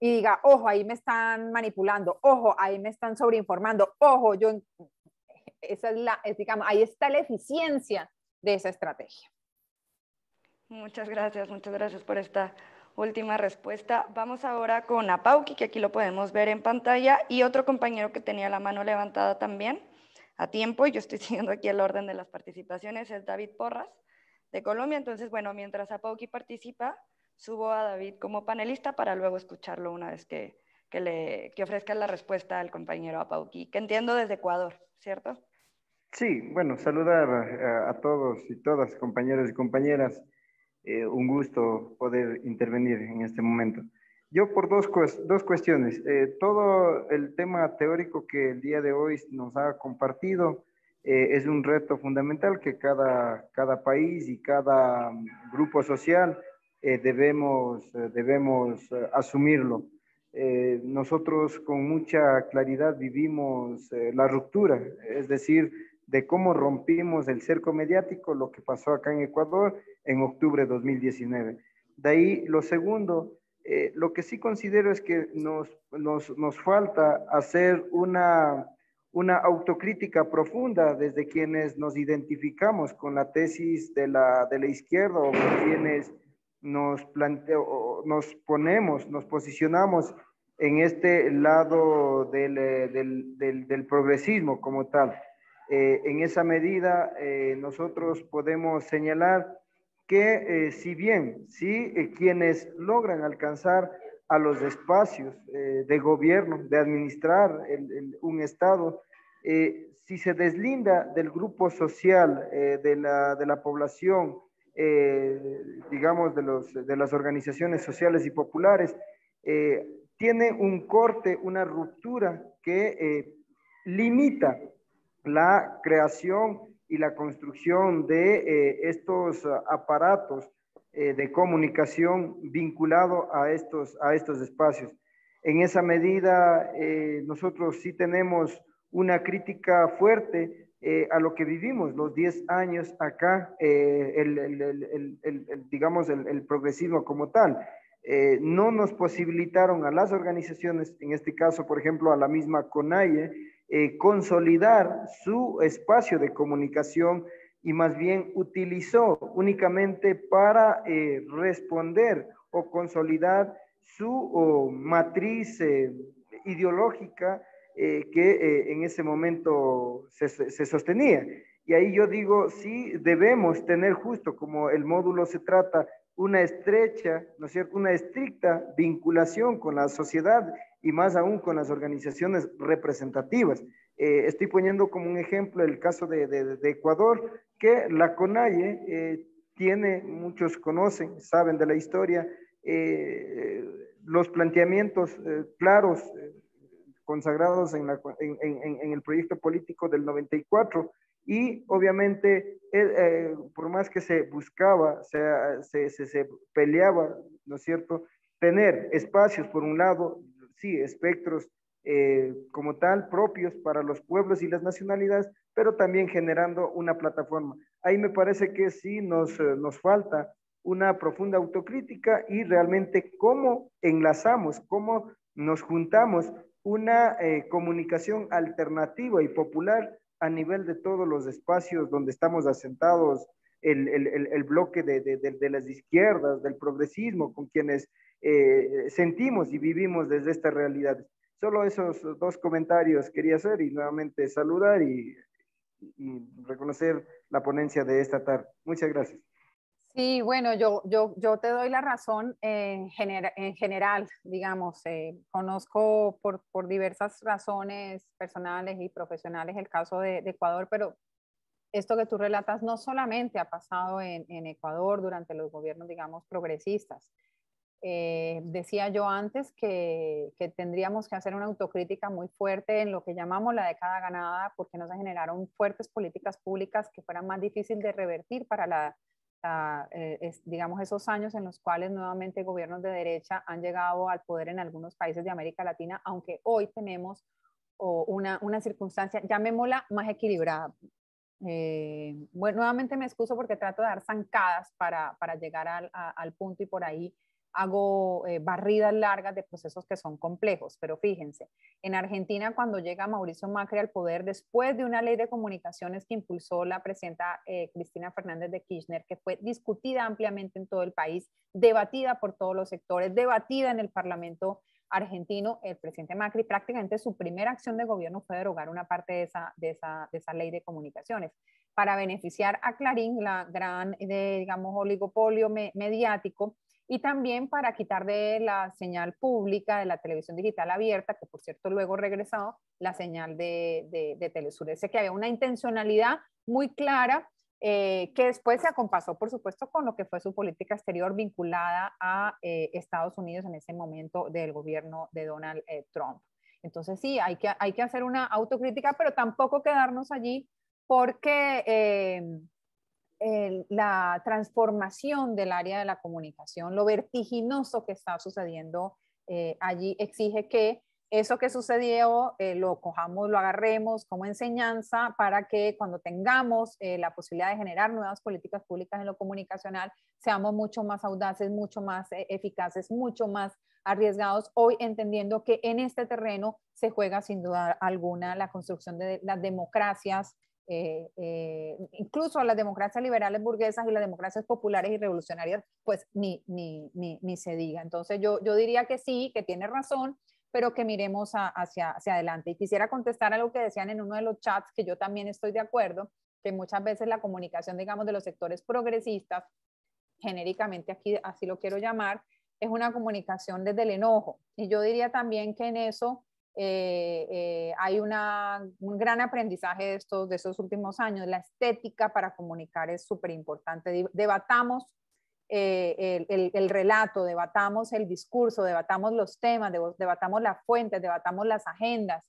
y diga, ojo, ahí me están manipulando, ojo, ahí me están sobreinformando, ojo, yo... Esa es la, digamos, ahí está la eficiencia de esa estrategia. Muchas gracias, muchas gracias por esta última respuesta. Vamos ahora con Apauki, que aquí lo podemos ver en pantalla, y otro compañero que tenía la mano levantada también a tiempo, y yo estoy siguiendo aquí el orden de las participaciones, es David Porras de Colombia. Entonces, bueno, mientras Apauki participa, subo a David como panelista para luego escucharlo una vez que, le, que ofrezca la respuesta al compañero Apauki, que entiendo desde Ecuador, ¿cierto? Sí, bueno, saludar a, eh, a todos y todas, compañeros y compañeras. Eh, un gusto poder intervenir en este momento. Yo por dos, cuestiones. Eh, todo el tema teórico que el día de hoy nos ha compartido eh, es un reto fundamental que cada, cada país y cada mm, grupo social debemos, debemos asumirlo. nosotros con mucha claridad vivimos la ruptura, es decir, de cómo rompimos el cerco mediático, lo que pasó acá en Ecuador en octubre de 2019. De ahí, lo segundo, eh, lo que sí considero es que nos, falta hacer una, autocrítica profunda desde quienes nos identificamos con la tesis de la, izquierda o quienes nos, planteo, nos ponemos, nos posicionamos en este lado del eh, progresismo como tal. Eh, en esa medida, eh, nosotros podemos señalar que eh, si bien, si, quienes logran alcanzar a los espacios de gobierno, de administrar un Estado, si se deslinda del grupo social de la, población, digamos, de, de las organizaciones sociales y populares, tiene un corte, una ruptura que limita la creación y la construcción de eh, estos ah, aparatos eh, de comunicación vinculado a estos, espacios. En esa medida, eh, nosotros sí tenemos una crítica fuerte a lo que vivimos los 10 años acá, el, digamos, el, progresismo como tal. no nos posibilitaron a las organizaciones, en este caso, por ejemplo, a la misma CONAIE, eh, consolidar su espacio de comunicación y más bien utilizó únicamente para eh, responder o consolidar su matriz eh, ideológica que en ese momento se, sostenía. Y ahí yo digo, sí debemos tener justo, como el módulo se trata, una estrecha, ¿no es cierto?, una estricta vinculación con la sociedad y más aún con las organizaciones representativas. Eh, estoy poniendo como un ejemplo el caso de, de, Ecuador, que la CONAIE eh, tiene, muchos conocen, saben de la historia, eh, los planteamientos claros consagrados en, el proyecto político del 94 y obviamente por más que se buscaba, se, se, se, se peleaba, ¿no es cierto?, tener espacios por un lado sí, espectros eh, como tal propios para los pueblos y las nacionalidades, pero también generando una plataforma. Ahí me parece que sí nos, eh, nos falta una profunda autocrítica y realmente cómo enlazamos, cómo nos juntamos una eh, comunicación alternativa y popular a nivel de todos los espacios donde estamos asentados, el, bloque de, las izquierdas, del progresismo, con quienes eh, sentimos y vivimos desde esta realidad Solo esos dos comentarios quería hacer y nuevamente saludar y, reconocer la ponencia de esta tarde. Muchas gracias. Sí, bueno, yo, yo, yo te doy la razón en, en general, digamos, eh, conozco por, por, diversas razones personales y profesionales el caso de, Ecuador, pero esto que tú relatas no solamente ha pasado en, en Ecuador durante los gobiernos, digamos, progresistas. Eh, decía yo antes que, tendríamos que hacer una autocrítica muy fuerte en lo que llamamos la década ganada, porque no se generaron fuertes políticas públicas que fueran más difíciles de revertir para la, eh, digamos, esos años en los cuales nuevamente gobiernos de derecha han llegado al poder en algunos países de América Latina, aunque hoy tenemos una, una circunstancia, llamémosla más equilibrada, eh, bueno, nuevamente me excuso porque trato de dar zancadas para, para llegar al, al, punto y por ahí hago eh, barridas largas de procesos que son complejos, pero fíjense, en Argentina cuando llega Mauricio Macri al poder, después de una ley de comunicaciones que impulsó la presidenta eh, Cristina Fernández de Kirchner, que fue discutida ampliamente en todo el país, debatida por todos los sectores, debatida en el Parlamento argentino, el presidente Macri, prácticamente su primera acción de gobierno fue derogar una parte de esa, ley de comunicaciones para beneficiar a Clarín, la gran, eh, digamos, oligopolio mediático, y también para quitar de la señal pública de la televisión digital abierta, que por cierto luego regresó la señal de, de, Telesur. ese que había una intencionalidad muy clara eh, que después se acompasó, por supuesto, con lo que fue su política exterior vinculada a eh, Estados Unidos en ese momento del gobierno de Donald eh, Trump. Entonces sí, hay que, hay que hacer una autocrítica, pero tampoco quedarnos allí porque la transformación del área de la comunicación, lo vertiginoso que está sucediendo eh, allí, exige que eso que sucedió eh, lo cojamos, lo agarremos como enseñanza para que cuando tengamos eh, la posibilidad de generar nuevas políticas públicas en lo comunicacional, seamos mucho más audaces, mucho más eficaces, mucho más arriesgados, hoy entendiendo que en este terreno se juega sin duda alguna la construcción de las democracias eh, eh, incluso las democracias liberales burguesas y las democracias populares y revolucionarias, pues ni, ni, se diga. Entonces yo, yo diría que sí, que tiene razón, pero que miremos hacia, hacia adelante. Y quisiera contestar a lo que decían en uno de los chats, que yo también estoy de acuerdo, que muchas veces la comunicación, digamos, de los sectores progresistas, genéricamente aquí así lo quiero llamar, es una comunicación desde el enojo. Y yo diría también que en eso eh, eh, hay un gran aprendizaje de estos, últimos años. La estética para comunicar es súper importante. Debatamos eh, el, relato, debatamos el discurso, debatamos los temas, debatamos las fuentes, debatamos las agendas,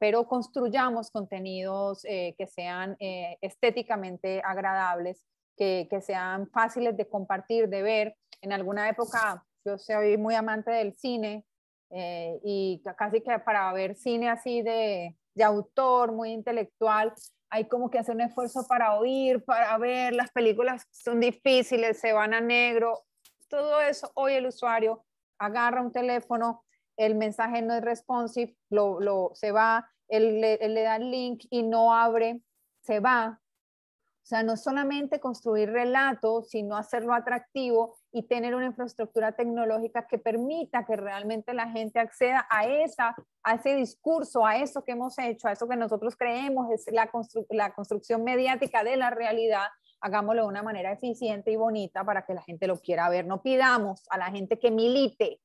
pero construyamos contenidos que sean estéticamente agradables, que, que sean fáciles de compartir, de ver. En alguna época yo soy muy amante del cine, eh, y casi que para ver cine así de, autor, muy intelectual, hay como que hacer un esfuerzo para oír, para ver, las películas son difíciles, se van a negro, todo eso hoy el usuario agarra un teléfono, el mensaje no es responsive, lo, se va, él, le, da el link y no abre, se va. O sea, no solamente construir relatos, sino hacerlo atractivo, y tener una infraestructura tecnológica que permita que realmente la gente acceda a, esa, a ese discurso, a eso que hemos hecho, a eso que nosotros creemos es la, construcción mediática de la realidad. Hagámoslo de una manera eficiente y bonita para que la gente lo quiera ver. No pidamos a la gente que milite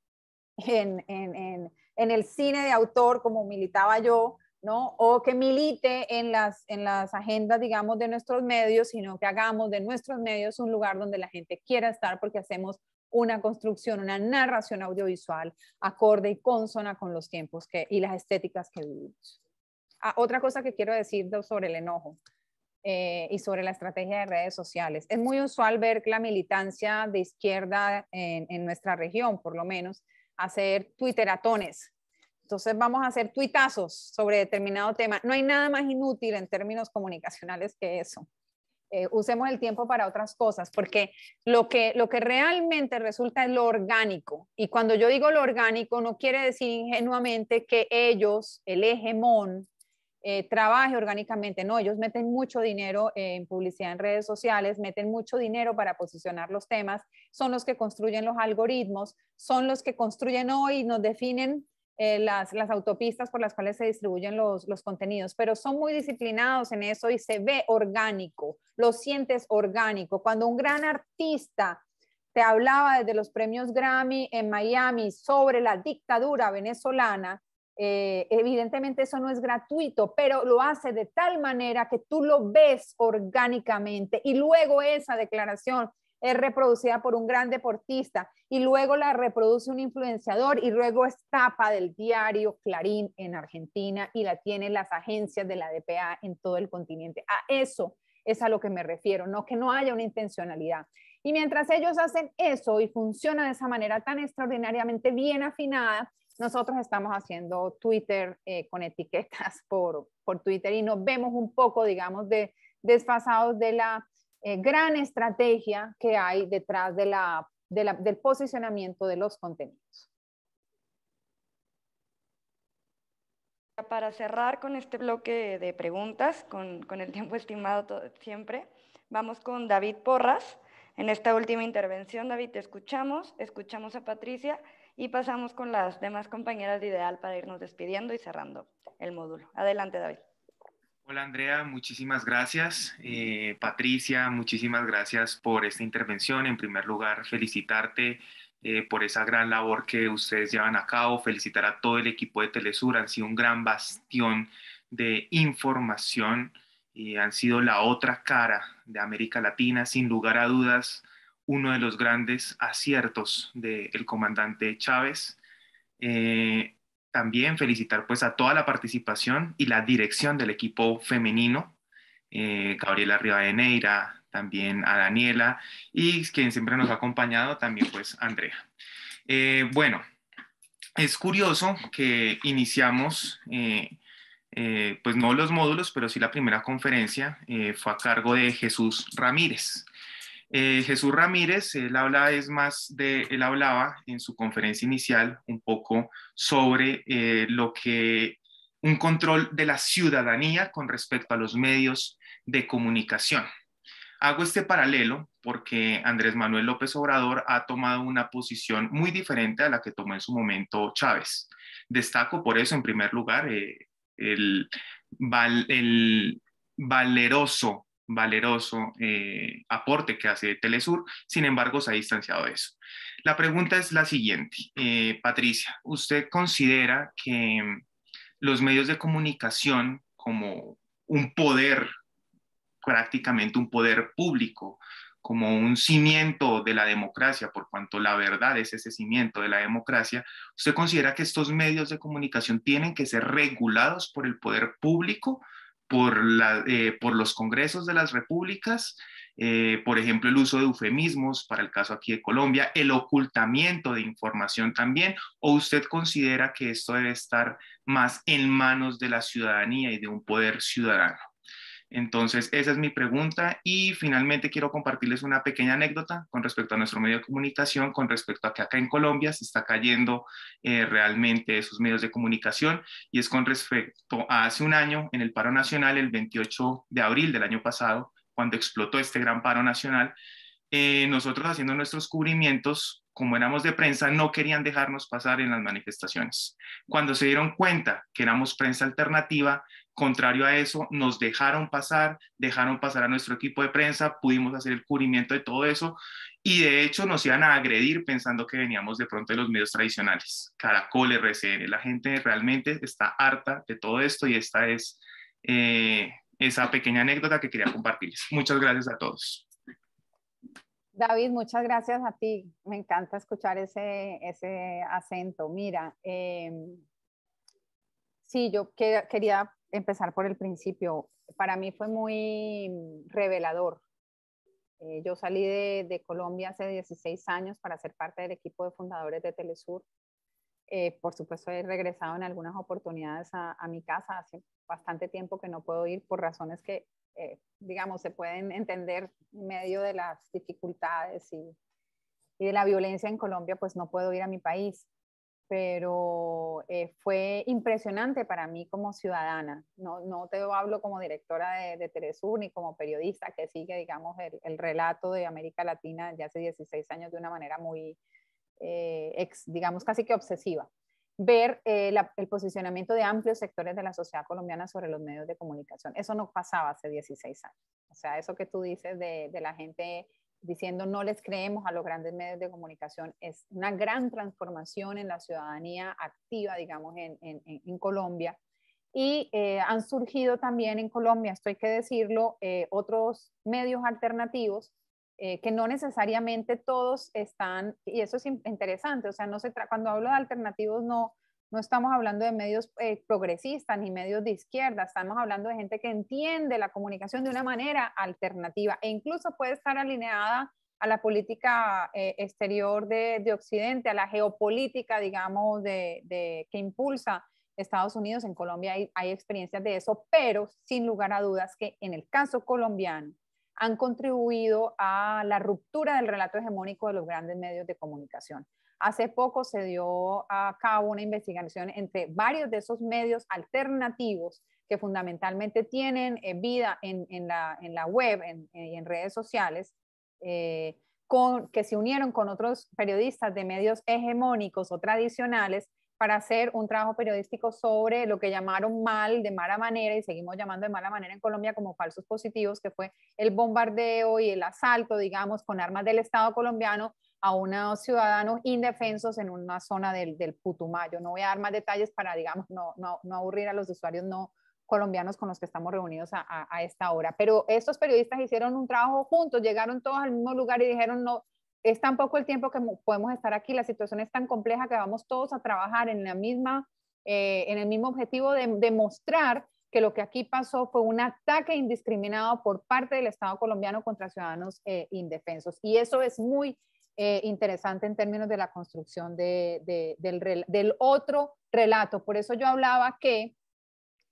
en el cine de autor como militaba yo ¿no? O que milite en las, en las agendas, digamos, de nuestros medios, sino que hagamos de nuestros medios un lugar donde la gente quiera estar porque hacemos una construcción, una narración audiovisual acorde y consona con los tiempos que, y las estéticas que vivimos. Ah, otra cosa que quiero decir sobre el enojo eh, y sobre la estrategia de redes sociales. Es muy usual ver la militancia de izquierda en, en nuestra región, por lo menos, hacer twitteratones, entonces vamos a hacer tuitazos sobre determinado tema. No hay nada más inútil en términos comunicacionales que eso. Eh, usemos el tiempo para otras cosas, porque lo que, lo que realmente resulta es lo orgánico. Y cuando yo digo lo orgánico, no quiere decir ingenuamente que ellos, el hegemón, eh, trabaje orgánicamente. No, ellos meten mucho dinero en publicidad en redes sociales, meten mucho dinero para posicionar los temas, son los que construyen los algoritmos, son los que construyen hoy, y nos definen eh, las, autopistas por las cuales se distribuyen los, contenidos, pero son muy disciplinados en eso y se ve orgánico, lo sientes orgánico. Cuando un gran artista te hablaba desde los premios Grammy en Miami sobre la dictadura venezolana, eh, evidentemente eso no es gratuito, pero lo hace de tal manera que tú lo ves orgánicamente y luego esa declaración es reproducida por un gran deportista y luego la reproduce un influenciador y luego es tapa del diario Clarín en Argentina y la tienen las agencias de la DPA en todo el continente. A eso es a lo que me refiero, no que no haya una intencionalidad. Y mientras ellos hacen eso y funciona de esa manera tan extraordinariamente bien afinada, nosotros estamos haciendo Twitter eh, con etiquetas por, por Twitter y nos vemos un poco, digamos, de, desfasados de la eh, gran estrategia que hay detrás de la, del posicionamiento de los contenidos. Para cerrar con este bloque de preguntas, con, el tiempo estimado siempre, vamos con David Porras. En esta última intervención, David, te escuchamos, escuchamos a Patricia y pasamos con las demás compañeras de Ideal para irnos despidiendo y cerrando el módulo. Adelante, David. Hola Andrea, muchísimas gracias. Eh, Patricia, muchísimas gracias por esta intervención. En primer lugar, felicitarte eh, por esa gran labor que ustedes llevan a cabo, felicitar a todo el equipo de Telesur, han sido un gran bastión de información y han sido la otra cara de América Latina, sin lugar a dudas, uno de los grandes aciertos del comandante Chávez. Eh, también felicitar pues a toda la participación y la dirección del equipo femenino, eh, Gabriela Rivadeneira, también a Daniela y quien siempre nos ha acompañado también pues Andrea. Eh, bueno, es curioso que iniciamos eh, pues no los módulos, pero sí la primera conferencia fue a cargo de Jesús Ramírez. Eh, Jesús Ramírez, él es más de, él hablaba en su conferencia inicial un poco sobre eh, lo que un control de la ciudadanía con respecto a los medios de comunicación. Hago este paralelo porque Andrés Manuel López Obrador ha tomado una posición muy diferente a la que tomó en su momento Chávez. Destaco por eso, en primer lugar, eh, el valeroso valeroso eh, aporte que hace Telesur, sin embargo se ha distanciado de eso. La pregunta es la siguiente, eh, Patricia, ¿usted considera que mm, los medios de comunicación como un poder, prácticamente un poder público, como un cimiento de la democracia, por cuanto la verdad es ese cimiento de la democracia, ¿usted considera que estos medios de comunicación tienen que ser regulados por el poder público por, eh, por los congresos de las repúblicas, eh, por ejemplo, el uso de eufemismos para el caso aquí de Colombia, el ocultamiento de información también, o usted considera que esto debe estar más en manos de la ciudadanía y de un poder ciudadano? Entonces, esa es mi pregunta y finalmente quiero compartirles una pequeña anécdota con respecto a nuestro medio de comunicación, con respecto a que acá en Colombia se está cayendo eh, realmente esos medios de comunicación y es con respecto a hace un año en el paro nacional, el 28 de abril del año pasado, cuando explotó este gran paro nacional, eh, nosotros haciendo nuestros cubrimientos, como éramos de prensa, no querían dejarnos pasar en las manifestaciones. Cuando se dieron cuenta que éramos prensa alternativa, contrario a eso, nos dejaron pasar, dejaron pasar a nuestro equipo de prensa, pudimos hacer el cubrimiento de todo eso y de hecho nos iban a agredir pensando que veníamos de pronto de los medios tradicionales, Caracol, RCN, la gente realmente está harta de todo esto y esta es eh, esa pequeña anécdota que quería compartirles. Muchas gracias a todos. David, muchas gracias a ti. Me encanta escuchar ese, acento. Mira, em, sí, yo quería empezar por el principio. Para mí fue muy mm, revelador. Eh, yo salí de, Colombia hace 16 años para ser parte del equipo de fundadores de Telesur. Eh, por supuesto, he regresado en algunas oportunidades a, mi casa. Hace bastante tiempo que no puedo ir por razones que, eh, digamos, se pueden entender en medio de las dificultades y de la violencia en Colombia, pues no puedo ir a mi país pero eh, fue impresionante para mí como ciudadana. No, no te hablo como directora de, de, ni como periodista que sigue, digamos, el, relato de América Latina ya hace 16 años de una manera muy, eh, digamos, casi que obsesiva. Ver eh, el posicionamiento de amplios sectores de la sociedad colombiana sobre los medios de comunicación. Eso no pasaba hace 16 años. O sea, eso que tú dices de la gente diciendo no les creemos a los grandes medios de comunicación, es una gran transformación en la ciudadanía activa, digamos, en, Colombia. Y eh, han surgido también en Colombia, esto hay que decirlo, eh, otros medios alternativos eh, que no necesariamente todos están, y eso es interesante, o sea, no se cuando hablo de alternativos no, no estamos hablando de medios eh, progresistas ni medios de izquierda, estamos hablando de gente que entiende la comunicación de una manera alternativa e incluso puede estar alineada a la política eh, exterior de, Occidente, a la geopolítica, digamos, de, que impulsa Estados Unidos. En Colombia hay experiencias de eso, pero sin lugar a dudas que en el caso colombiano han contribuido a la ruptura del relato hegemónico de los grandes medios de comunicación. Hace poco se dio a cabo una investigación entre varios de esos medios alternativos que fundamentalmente tienen eh, vida en, la, web y en, redes sociales, eh, que se unieron con otros periodistas de medios hegemónicos o tradicionales para hacer un trabajo periodístico sobre lo que llamaron mal, de mala manera, y seguimos llamando de mala manera en Colombia como falsos positivos, que fue el bombardeo y el asalto, digamos, con armas del Estado colombiano a unos ciudadanos indefensos en una zona del, Putumayo. No voy a dar más detalles para, digamos, no, no, no aburrir a los usuarios no colombianos con los que estamos reunidos a, esta hora. Pero estos periodistas hicieron un trabajo juntos, llegaron todos al mismo lugar y dijeron, no, es tan poco el tiempo que podemos estar aquí, la situación es tan compleja que vamos todos a trabajar en, la misma, eh, en el mismo objetivo de demostrar que lo que aquí pasó fue un ataque indiscriminado por parte del Estado colombiano contra ciudadanos eh, indefensos. Y eso es muy eh, interesante en términos de la construcción del, del otro relato. Por eso yo hablaba que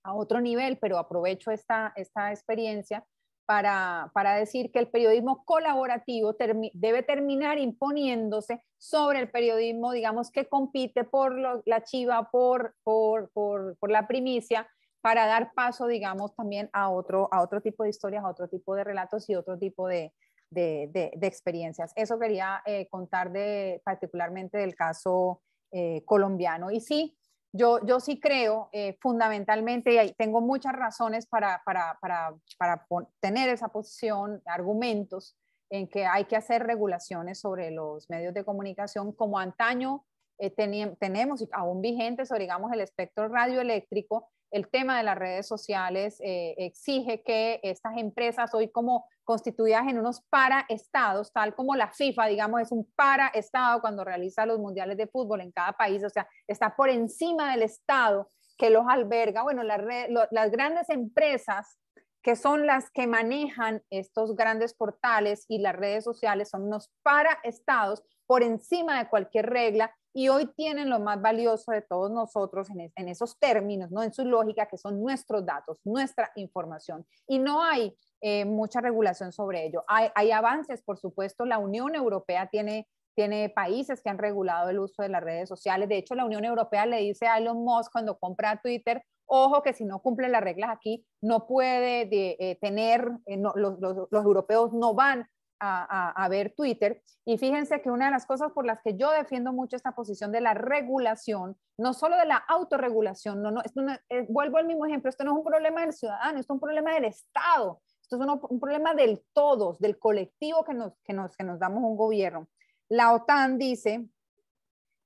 a otro nivel, pero aprovecho esta, esta experiencia para, para decir que el periodismo colaborativo debe terminar imponiéndose sobre el periodismo, digamos, que compite por la chiva, por, por, por, la primicia, para dar paso, digamos, también a otro, a otro tipo de historias, a otro tipo de relatos y otro tipo de, de, experiencias. Eso quería eh, contar de, particularmente del caso eh, colombiano. Y sí, yo, sí creo eh, fundamentalmente, y tengo muchas razones para, para, para, para tener esa posición, argumentos en que hay que hacer regulaciones sobre los medios de comunicación como antaño eh, tenemos aún vigentes, sobre digamos, el espectro radioeléctrico, el tema de las redes sociales eh, exige que estas empresas hoy como constituidas en unos paraestados, tal como la FIFA, digamos, es un paraestado cuando realiza los mundiales de fútbol en cada país, o sea, está por encima del estado que los alberga. Bueno, las grandes empresas que son las que manejan estos grandes portales y las redes sociales son unos paraestados por encima de cualquier regla y hoy tienen lo más valioso de todos nosotros en, esos términos, ¿no? en su lógica, que son nuestros datos, nuestra información. Y no hay eh, mucha regulación sobre ello. Hay, avances, por supuesto, la Unión Europea tiene, tiene países que han regulado el uso de las redes sociales. De hecho, la Unión Europea le dice a Elon Musk cuando compra Twitter, ojo que si no cumple las reglas aquí, no puede eh, tener, eh, los, los europeos no van a, ver Twitter. Y fíjense que una de las cosas por las que yo defiendo mucho esta posición de la regulación, no solo de la autorregulación, no, no, eh, vuelvo al mismo ejemplo, esto no es un problema del ciudadano, esto es un problema del Estado, esto es un, un problema del todos, del colectivo que nos, que, nos, que nos damos un gobierno. La OTAN dice,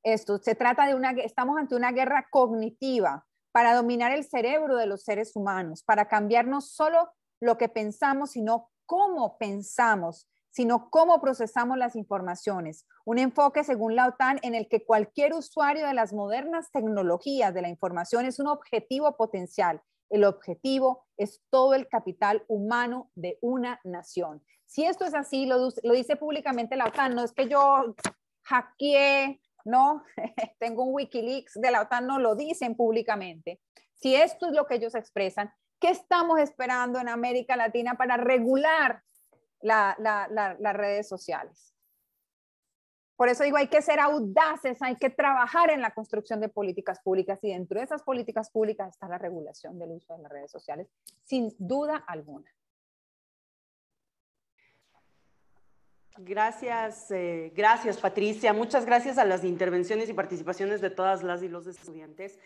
esto se trata de una, estamos ante una guerra cognitiva para dominar el cerebro de los seres humanos, para cambiar no solo lo que pensamos, sino cómo pensamos sino cómo procesamos las informaciones. Un enfoque, según la OTAN, en el que cualquier usuario de las modernas tecnologías de la información es un objetivo potencial. El objetivo es todo el capital humano de una nación. Si esto es así, lo, dice públicamente la OTAN, no es que yo hackeé, no, tengo un Wikileaks de la OTAN, no lo dicen públicamente. Si esto es lo que ellos expresan, ¿qué estamos esperando en América Latina para regular las redes sociales. Por eso digo, hay que ser audaces, hay que trabajar en la construcción de políticas públicas y dentro de esas políticas públicas está la regulación del uso de las redes sociales, sin duda alguna. Gracias, eh, gracias Patricia. Muchas gracias a las intervenciones y participaciones de todas las y los estudiantes.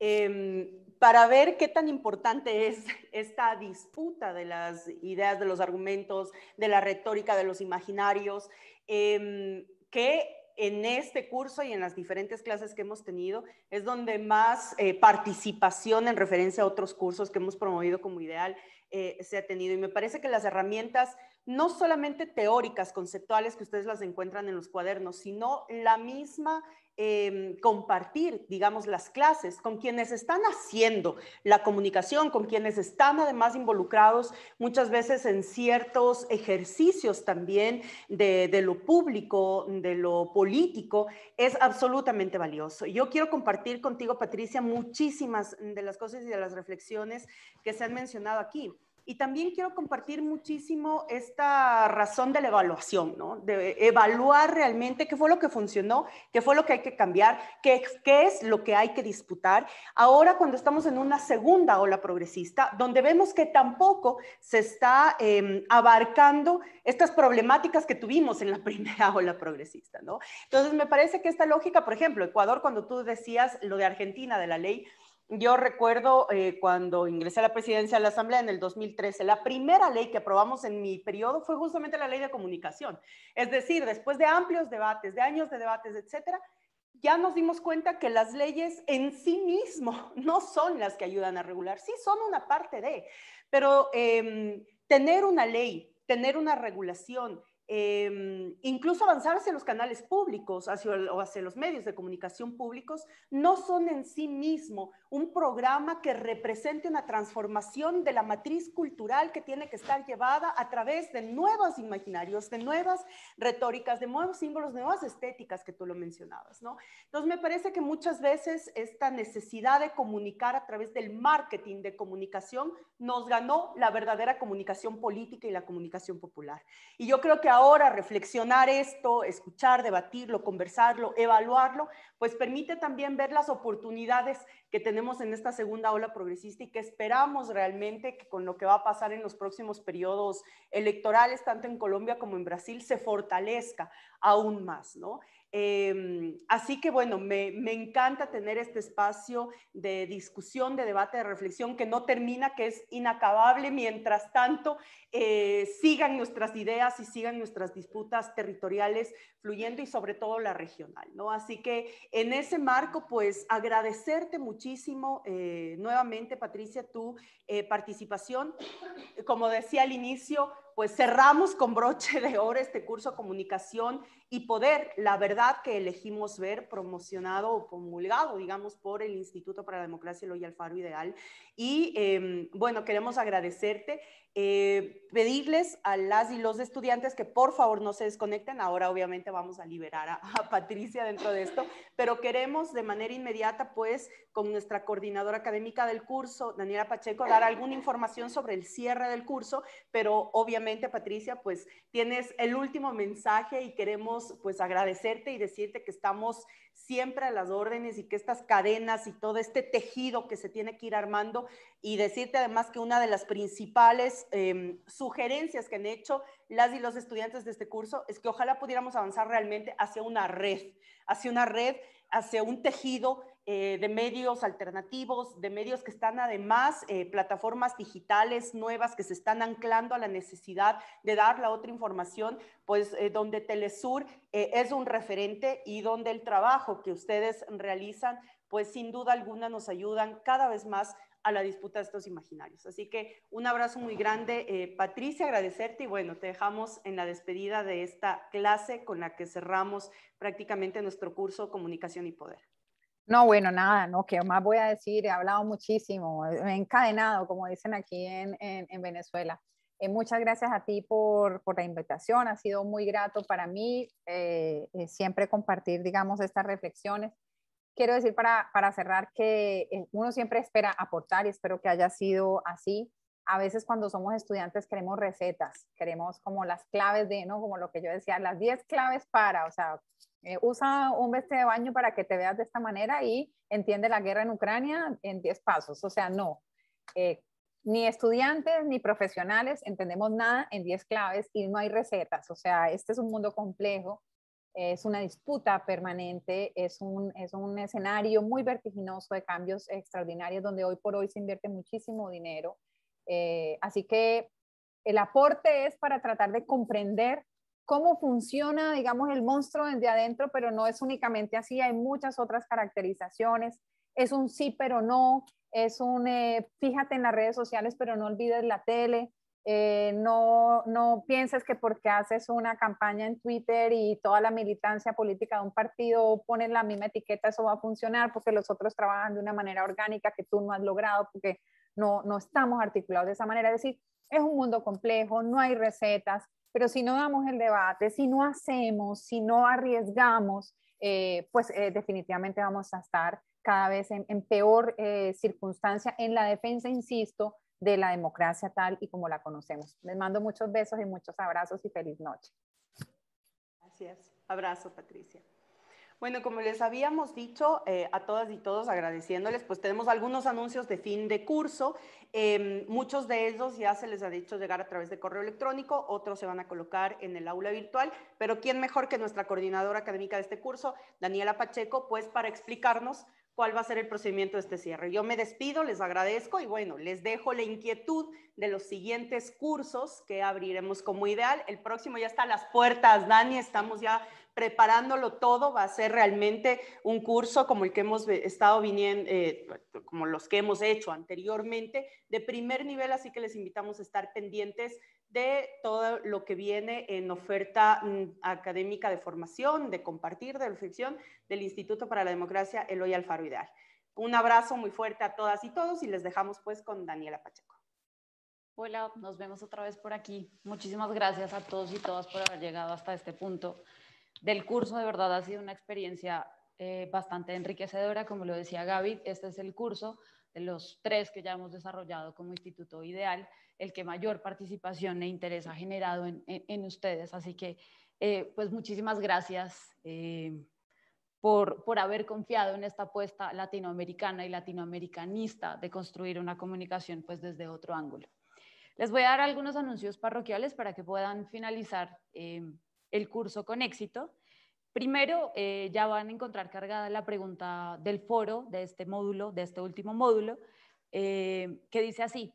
Em, para ver qué tan importante es esta disputa de las ideas, de los argumentos, de la retórica, de los imaginarios, em, que en este curso y en las diferentes clases que hemos tenido es donde más eh, participación en referencia a otros cursos que hemos promovido como ideal eh, se ha tenido. Y me parece que las herramientas no solamente teóricas, conceptuales, que ustedes las encuentran en los cuadernos, sino la misma em, compartir, digamos, las clases con quienes están haciendo la comunicación, con quienes están además involucrados muchas veces en ciertos ejercicios también de, de lo público, de lo político, es absolutamente valioso. Yo quiero compartir contigo, Patricia, muchísimas de las cosas y de las reflexiones que se han mencionado aquí. Y también quiero compartir muchísimo esta razón de la evaluación, De evaluar realmente qué fue lo que funcionó, qué fue lo que hay que cambiar, qué, qué es lo que hay que disputar. Ahora cuando estamos en una segunda ola progresista, donde vemos que tampoco se está em, abarcando estas problemáticas que tuvimos en la primera ola progresista, ¿no? Entonces me parece que esta lógica, por ejemplo, Ecuador, cuando tú decías lo de Argentina, de la ley, yo recuerdo eh, cuando ingresé a la presidencia de la Asamblea en el 2013, la primera ley que aprobamos en mi periodo fue justamente la ley de comunicación. Es decir, después de amplios debates, de años de debates, etcétera, ya nos dimos cuenta que las leyes en sí mismo no son las que ayudan a regular, sí son una parte de, pero em, tener una ley, tener una regulación, Em, incluso avanzar hacia los canales públicos hacia, o hacia los medios de comunicación públicos, no son en sí mismo un programa que represente una transformación de la matriz cultural que tiene que estar llevada a través de nuevos imaginarios, de nuevas retóricas, de nuevos símbolos, de nuevas estéticas que tú lo mencionabas, ¿no? Entonces me parece que muchas veces esta necesidad de comunicar a través del marketing de comunicación nos ganó la verdadera comunicación política y la comunicación popular. Y yo creo que ahora ahora, reflexionar esto, escuchar, debatirlo, conversarlo, evaluarlo, pues permite también ver las oportunidades que tenemos en esta segunda ola progresista y que esperamos realmente que con lo que va a pasar en los próximos periodos electorales, tanto en Colombia como en Brasil, se fortalezca aún más, ¿no? Em, así que bueno, me, encanta tener este espacio de discusión, de debate, de reflexión que no termina, que es inacabable. Mientras tanto, eh, sigan nuestras ideas y sigan nuestras disputas territoriales fluyendo y sobre todo la regional, ¿no? Así que en ese marco, pues agradecerte muchísimo eh, nuevamente, Patricia, tu eh, participación. Como decía al inicio, pues cerramos con broche de oro este curso de comunicación y poder, la verdad que elegimos ver promocionado o promulgado, digamos, por el Instituto para la Democracia el Alfaro Ideal. Y em, bueno, queremos agradecerte, eh, pedirles a las y los estudiantes que por favor no se desconecten. Ahora obviamente vamos a liberar a Patricia dentro de esto, pero queremos de manera inmediata, pues, con nuestra coordinadora académica del curso, Daniela Pacheco, dar alguna información sobre el cierre del curso, pero obviamente, Patricia, pues tienes el último mensaje y queremos pues agradecerte y decirte que estamos siempre a las órdenes y que estas cadenas y todo este tejido que se tiene que ir armando y decirte además que una de las principales em, sugerencias que han hecho las y los estudiantes de este curso es que ojalá pudiéramos avanzar realmente hacia una red, hacia una red, hacia un tejido eh, de medios alternativos, de medios que están además, eh, plataformas digitales nuevas que se están anclando a la necesidad de dar la otra información, pues eh, donde Telesur es un referente y donde el trabajo que ustedes realizan, pues sin duda alguna nos ayudan cada vez más a la disputa de estos imaginarios. Así que un abrazo muy grande, Patricia, agradecerte y bueno, te dejamos en la despedida de esta clase con la que cerramos prácticamente nuestro curso Comunicación y Poder. No, bueno, nada, no, ¿qué más voy a decir? He hablado muchísimo, eh, me he encadenado, como dicen aquí en, en, Venezuela. Eh, muchas gracias a ti por, por, la invitación, ha sido muy grato para mí eh, siempre compartir, digamos, estas reflexiones. Quiero decir para, para cerrar que uno siempre espera aportar y espero que haya sido así a veces cuando somos estudiantes queremos recetas, queremos como las claves de, ¿no? Como lo que yo decía, las 10 claves para, o sea, eh, usa un vestido de baño para que te veas de esta manera y entiende la guerra en Ucrania en 10 pasos. O sea, no. Eh, ni estudiantes ni profesionales entendemos nada en 10 claves y no hay recetas. O sea, este es un mundo complejo, es una disputa permanente, es un, es un escenario muy vertiginoso de cambios extraordinarios donde hoy por hoy se invierte muchísimo dinero eh, así que el aporte es para tratar de comprender cómo funciona, digamos, el monstruo desde adentro, pero no es únicamente así, hay muchas otras caracterizaciones. Es un sí, pero no, es un eh, fíjate en las redes sociales, pero no olvides la tele. Eh, no, pienses que porque haces una campaña en Twitter y toda la militancia política de un partido pones la misma etiqueta, eso va a funcionar porque los otros trabajan de una manera orgánica que tú no has logrado, porque no, estamos articulados de esa manera. Es decir, es un mundo complejo, no hay recetas, pero si no damos el debate, si no hacemos, si no arriesgamos, eh, pues eh, definitivamente vamos a estar cada vez en, peor eh, circunstancia en la defensa, insisto, de la democracia tal y como la conocemos. Les mando muchos besos y muchos abrazos y feliz noche. Gracias. Abrazo, Patricia. Bueno, como les habíamos dicho eh, a todas y todos agradeciéndoles, pues tenemos algunos anuncios de fin de curso. Em, muchos de ellos ya se les ha dicho llegar a través de correo electrónico, otros se van a colocar en el aula virtual, pero ¿quién mejor que nuestra coordinadora académica de este curso, Daniela Pacheco, pues para explicarnos cuál va a ser el procedimiento de este cierre. Yo me despido, les agradezco y bueno, les dejo la inquietud de los siguientes cursos que abriremos como ideal. El próximo ya está a las puertas, Dani, estamos ya preparándolo todo, va a ser realmente un curso como el que hemos estado viniendo, eh, como los que hemos hecho anteriormente, de primer nivel, así que les invitamos a estar pendientes de todo lo que viene en oferta mm, académica de formación, de compartir, de reflexión del Instituto para la Democracia Eloy Alfaro Un abrazo muy fuerte a todas y todos y les dejamos pues con Daniela Pacheco. Hola, nos vemos otra vez por aquí. Muchísimas gracias a todos y todas por haber llegado hasta este punto del curso. De verdad ha sido una experiencia eh, bastante enriquecedora. Como lo decía Gaby, este es el curso de los tres que ya hemos desarrollado como Instituto Ideal, el que mayor participación e interés ha generado en, ustedes. Así que, eh, pues muchísimas gracias eh, por, por haber confiado en esta apuesta latinoamericana y latinoamericanista de construir una comunicación pues desde otro ángulo. Les voy a dar algunos anuncios parroquiales para que puedan finalizar eh, el curso con éxito. Primero, eh, ya van a encontrar cargada la pregunta del foro de este módulo, de este último módulo, eh, que dice así,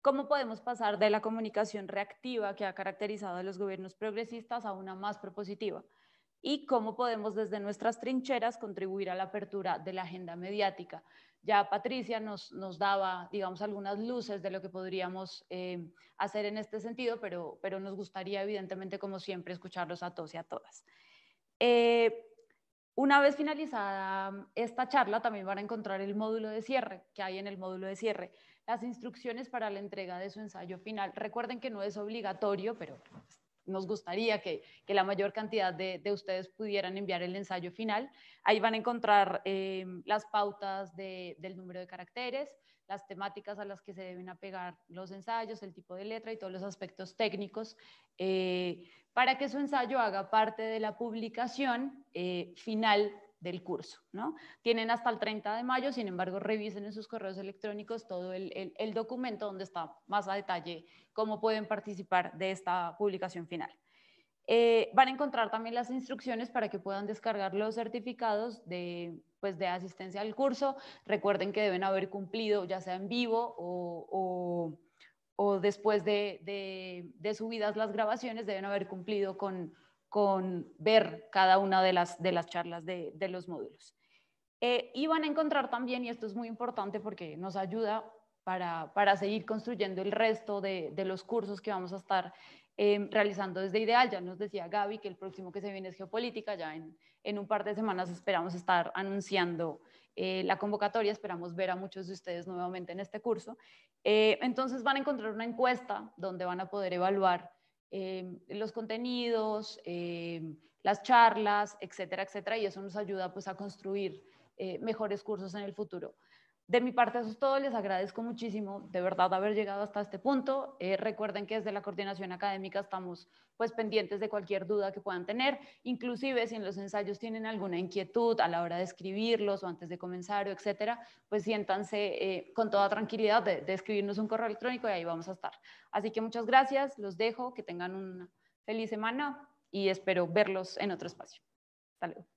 ¿cómo podemos pasar de la comunicación reactiva que ha caracterizado a los gobiernos progresistas a una más propositiva? y cómo podemos desde nuestras trincheras contribuir a la apertura de la agenda mediática. Ya Patricia nos, nos daba, digamos, algunas luces de lo que podríamos eh, hacer en este sentido, pero, pero nos gustaría, evidentemente, como siempre, escucharlos a todos y a todas. Eh, una vez finalizada esta charla, también van a encontrar el módulo de cierre, que hay en el módulo de cierre, las instrucciones para la entrega de su ensayo final. Recuerden que no es obligatorio, pero pues, nos gustaría que, la mayor cantidad de, ustedes pudieran enviar el ensayo final. Ahí van a encontrar eh, las pautas del número de caracteres, las temáticas a las que se deben apegar los ensayos, el tipo de letra y todos los aspectos técnicos eh, para que su ensayo haga parte de la publicación eh, final del curso. Tienen hasta el 30 de mayo, sin embargo, revisen en sus correos electrónicos todo el, el documento donde está más a detalle cómo pueden participar de esta publicación final. Eh, van a encontrar también las instrucciones para que puedan descargar los certificados de, pues, de asistencia al curso. Recuerden que deben haber cumplido, ya sea en vivo o, o, después de, de, subidas las grabaciones, deben haber cumplido con, con ver cada una de las, de las charlas de, los módulos. Eh, y van a encontrar también, y esto es muy importante porque nos ayuda para, seguir construyendo el resto de, los cursos que vamos a estar em, realizando desde Ideal. Ya nos decía Gaby que el próximo que se viene es Geopolítica, ya en, un par de semanas esperamos estar anunciando eh, la convocatoria, esperamos ver a muchos de ustedes nuevamente en este curso. Eh, entonces van a encontrar una encuesta donde van a poder evaluar em, los contenidos, em, las charlas, etcétera, etcétera, y eso nos ayuda pues a construir eh, mejores cursos en el futuro. De mi parte, eso es todo. Les agradezco muchísimo de verdad haber llegado hasta este punto. Eh, recuerden que desde la coordinación académica estamos pues pendientes de cualquier duda que puedan tener. Inclusive si en los ensayos tienen alguna inquietud a la hora de escribirlos o antes de comenzar o etcétera, pues siéntanse eh, con toda tranquilidad de, de escribirnos un correo electrónico y ahí vamos a estar. Así que muchas gracias. Los dejo. Que tengan una feliz semana y espero verlos en otro espacio. Hasta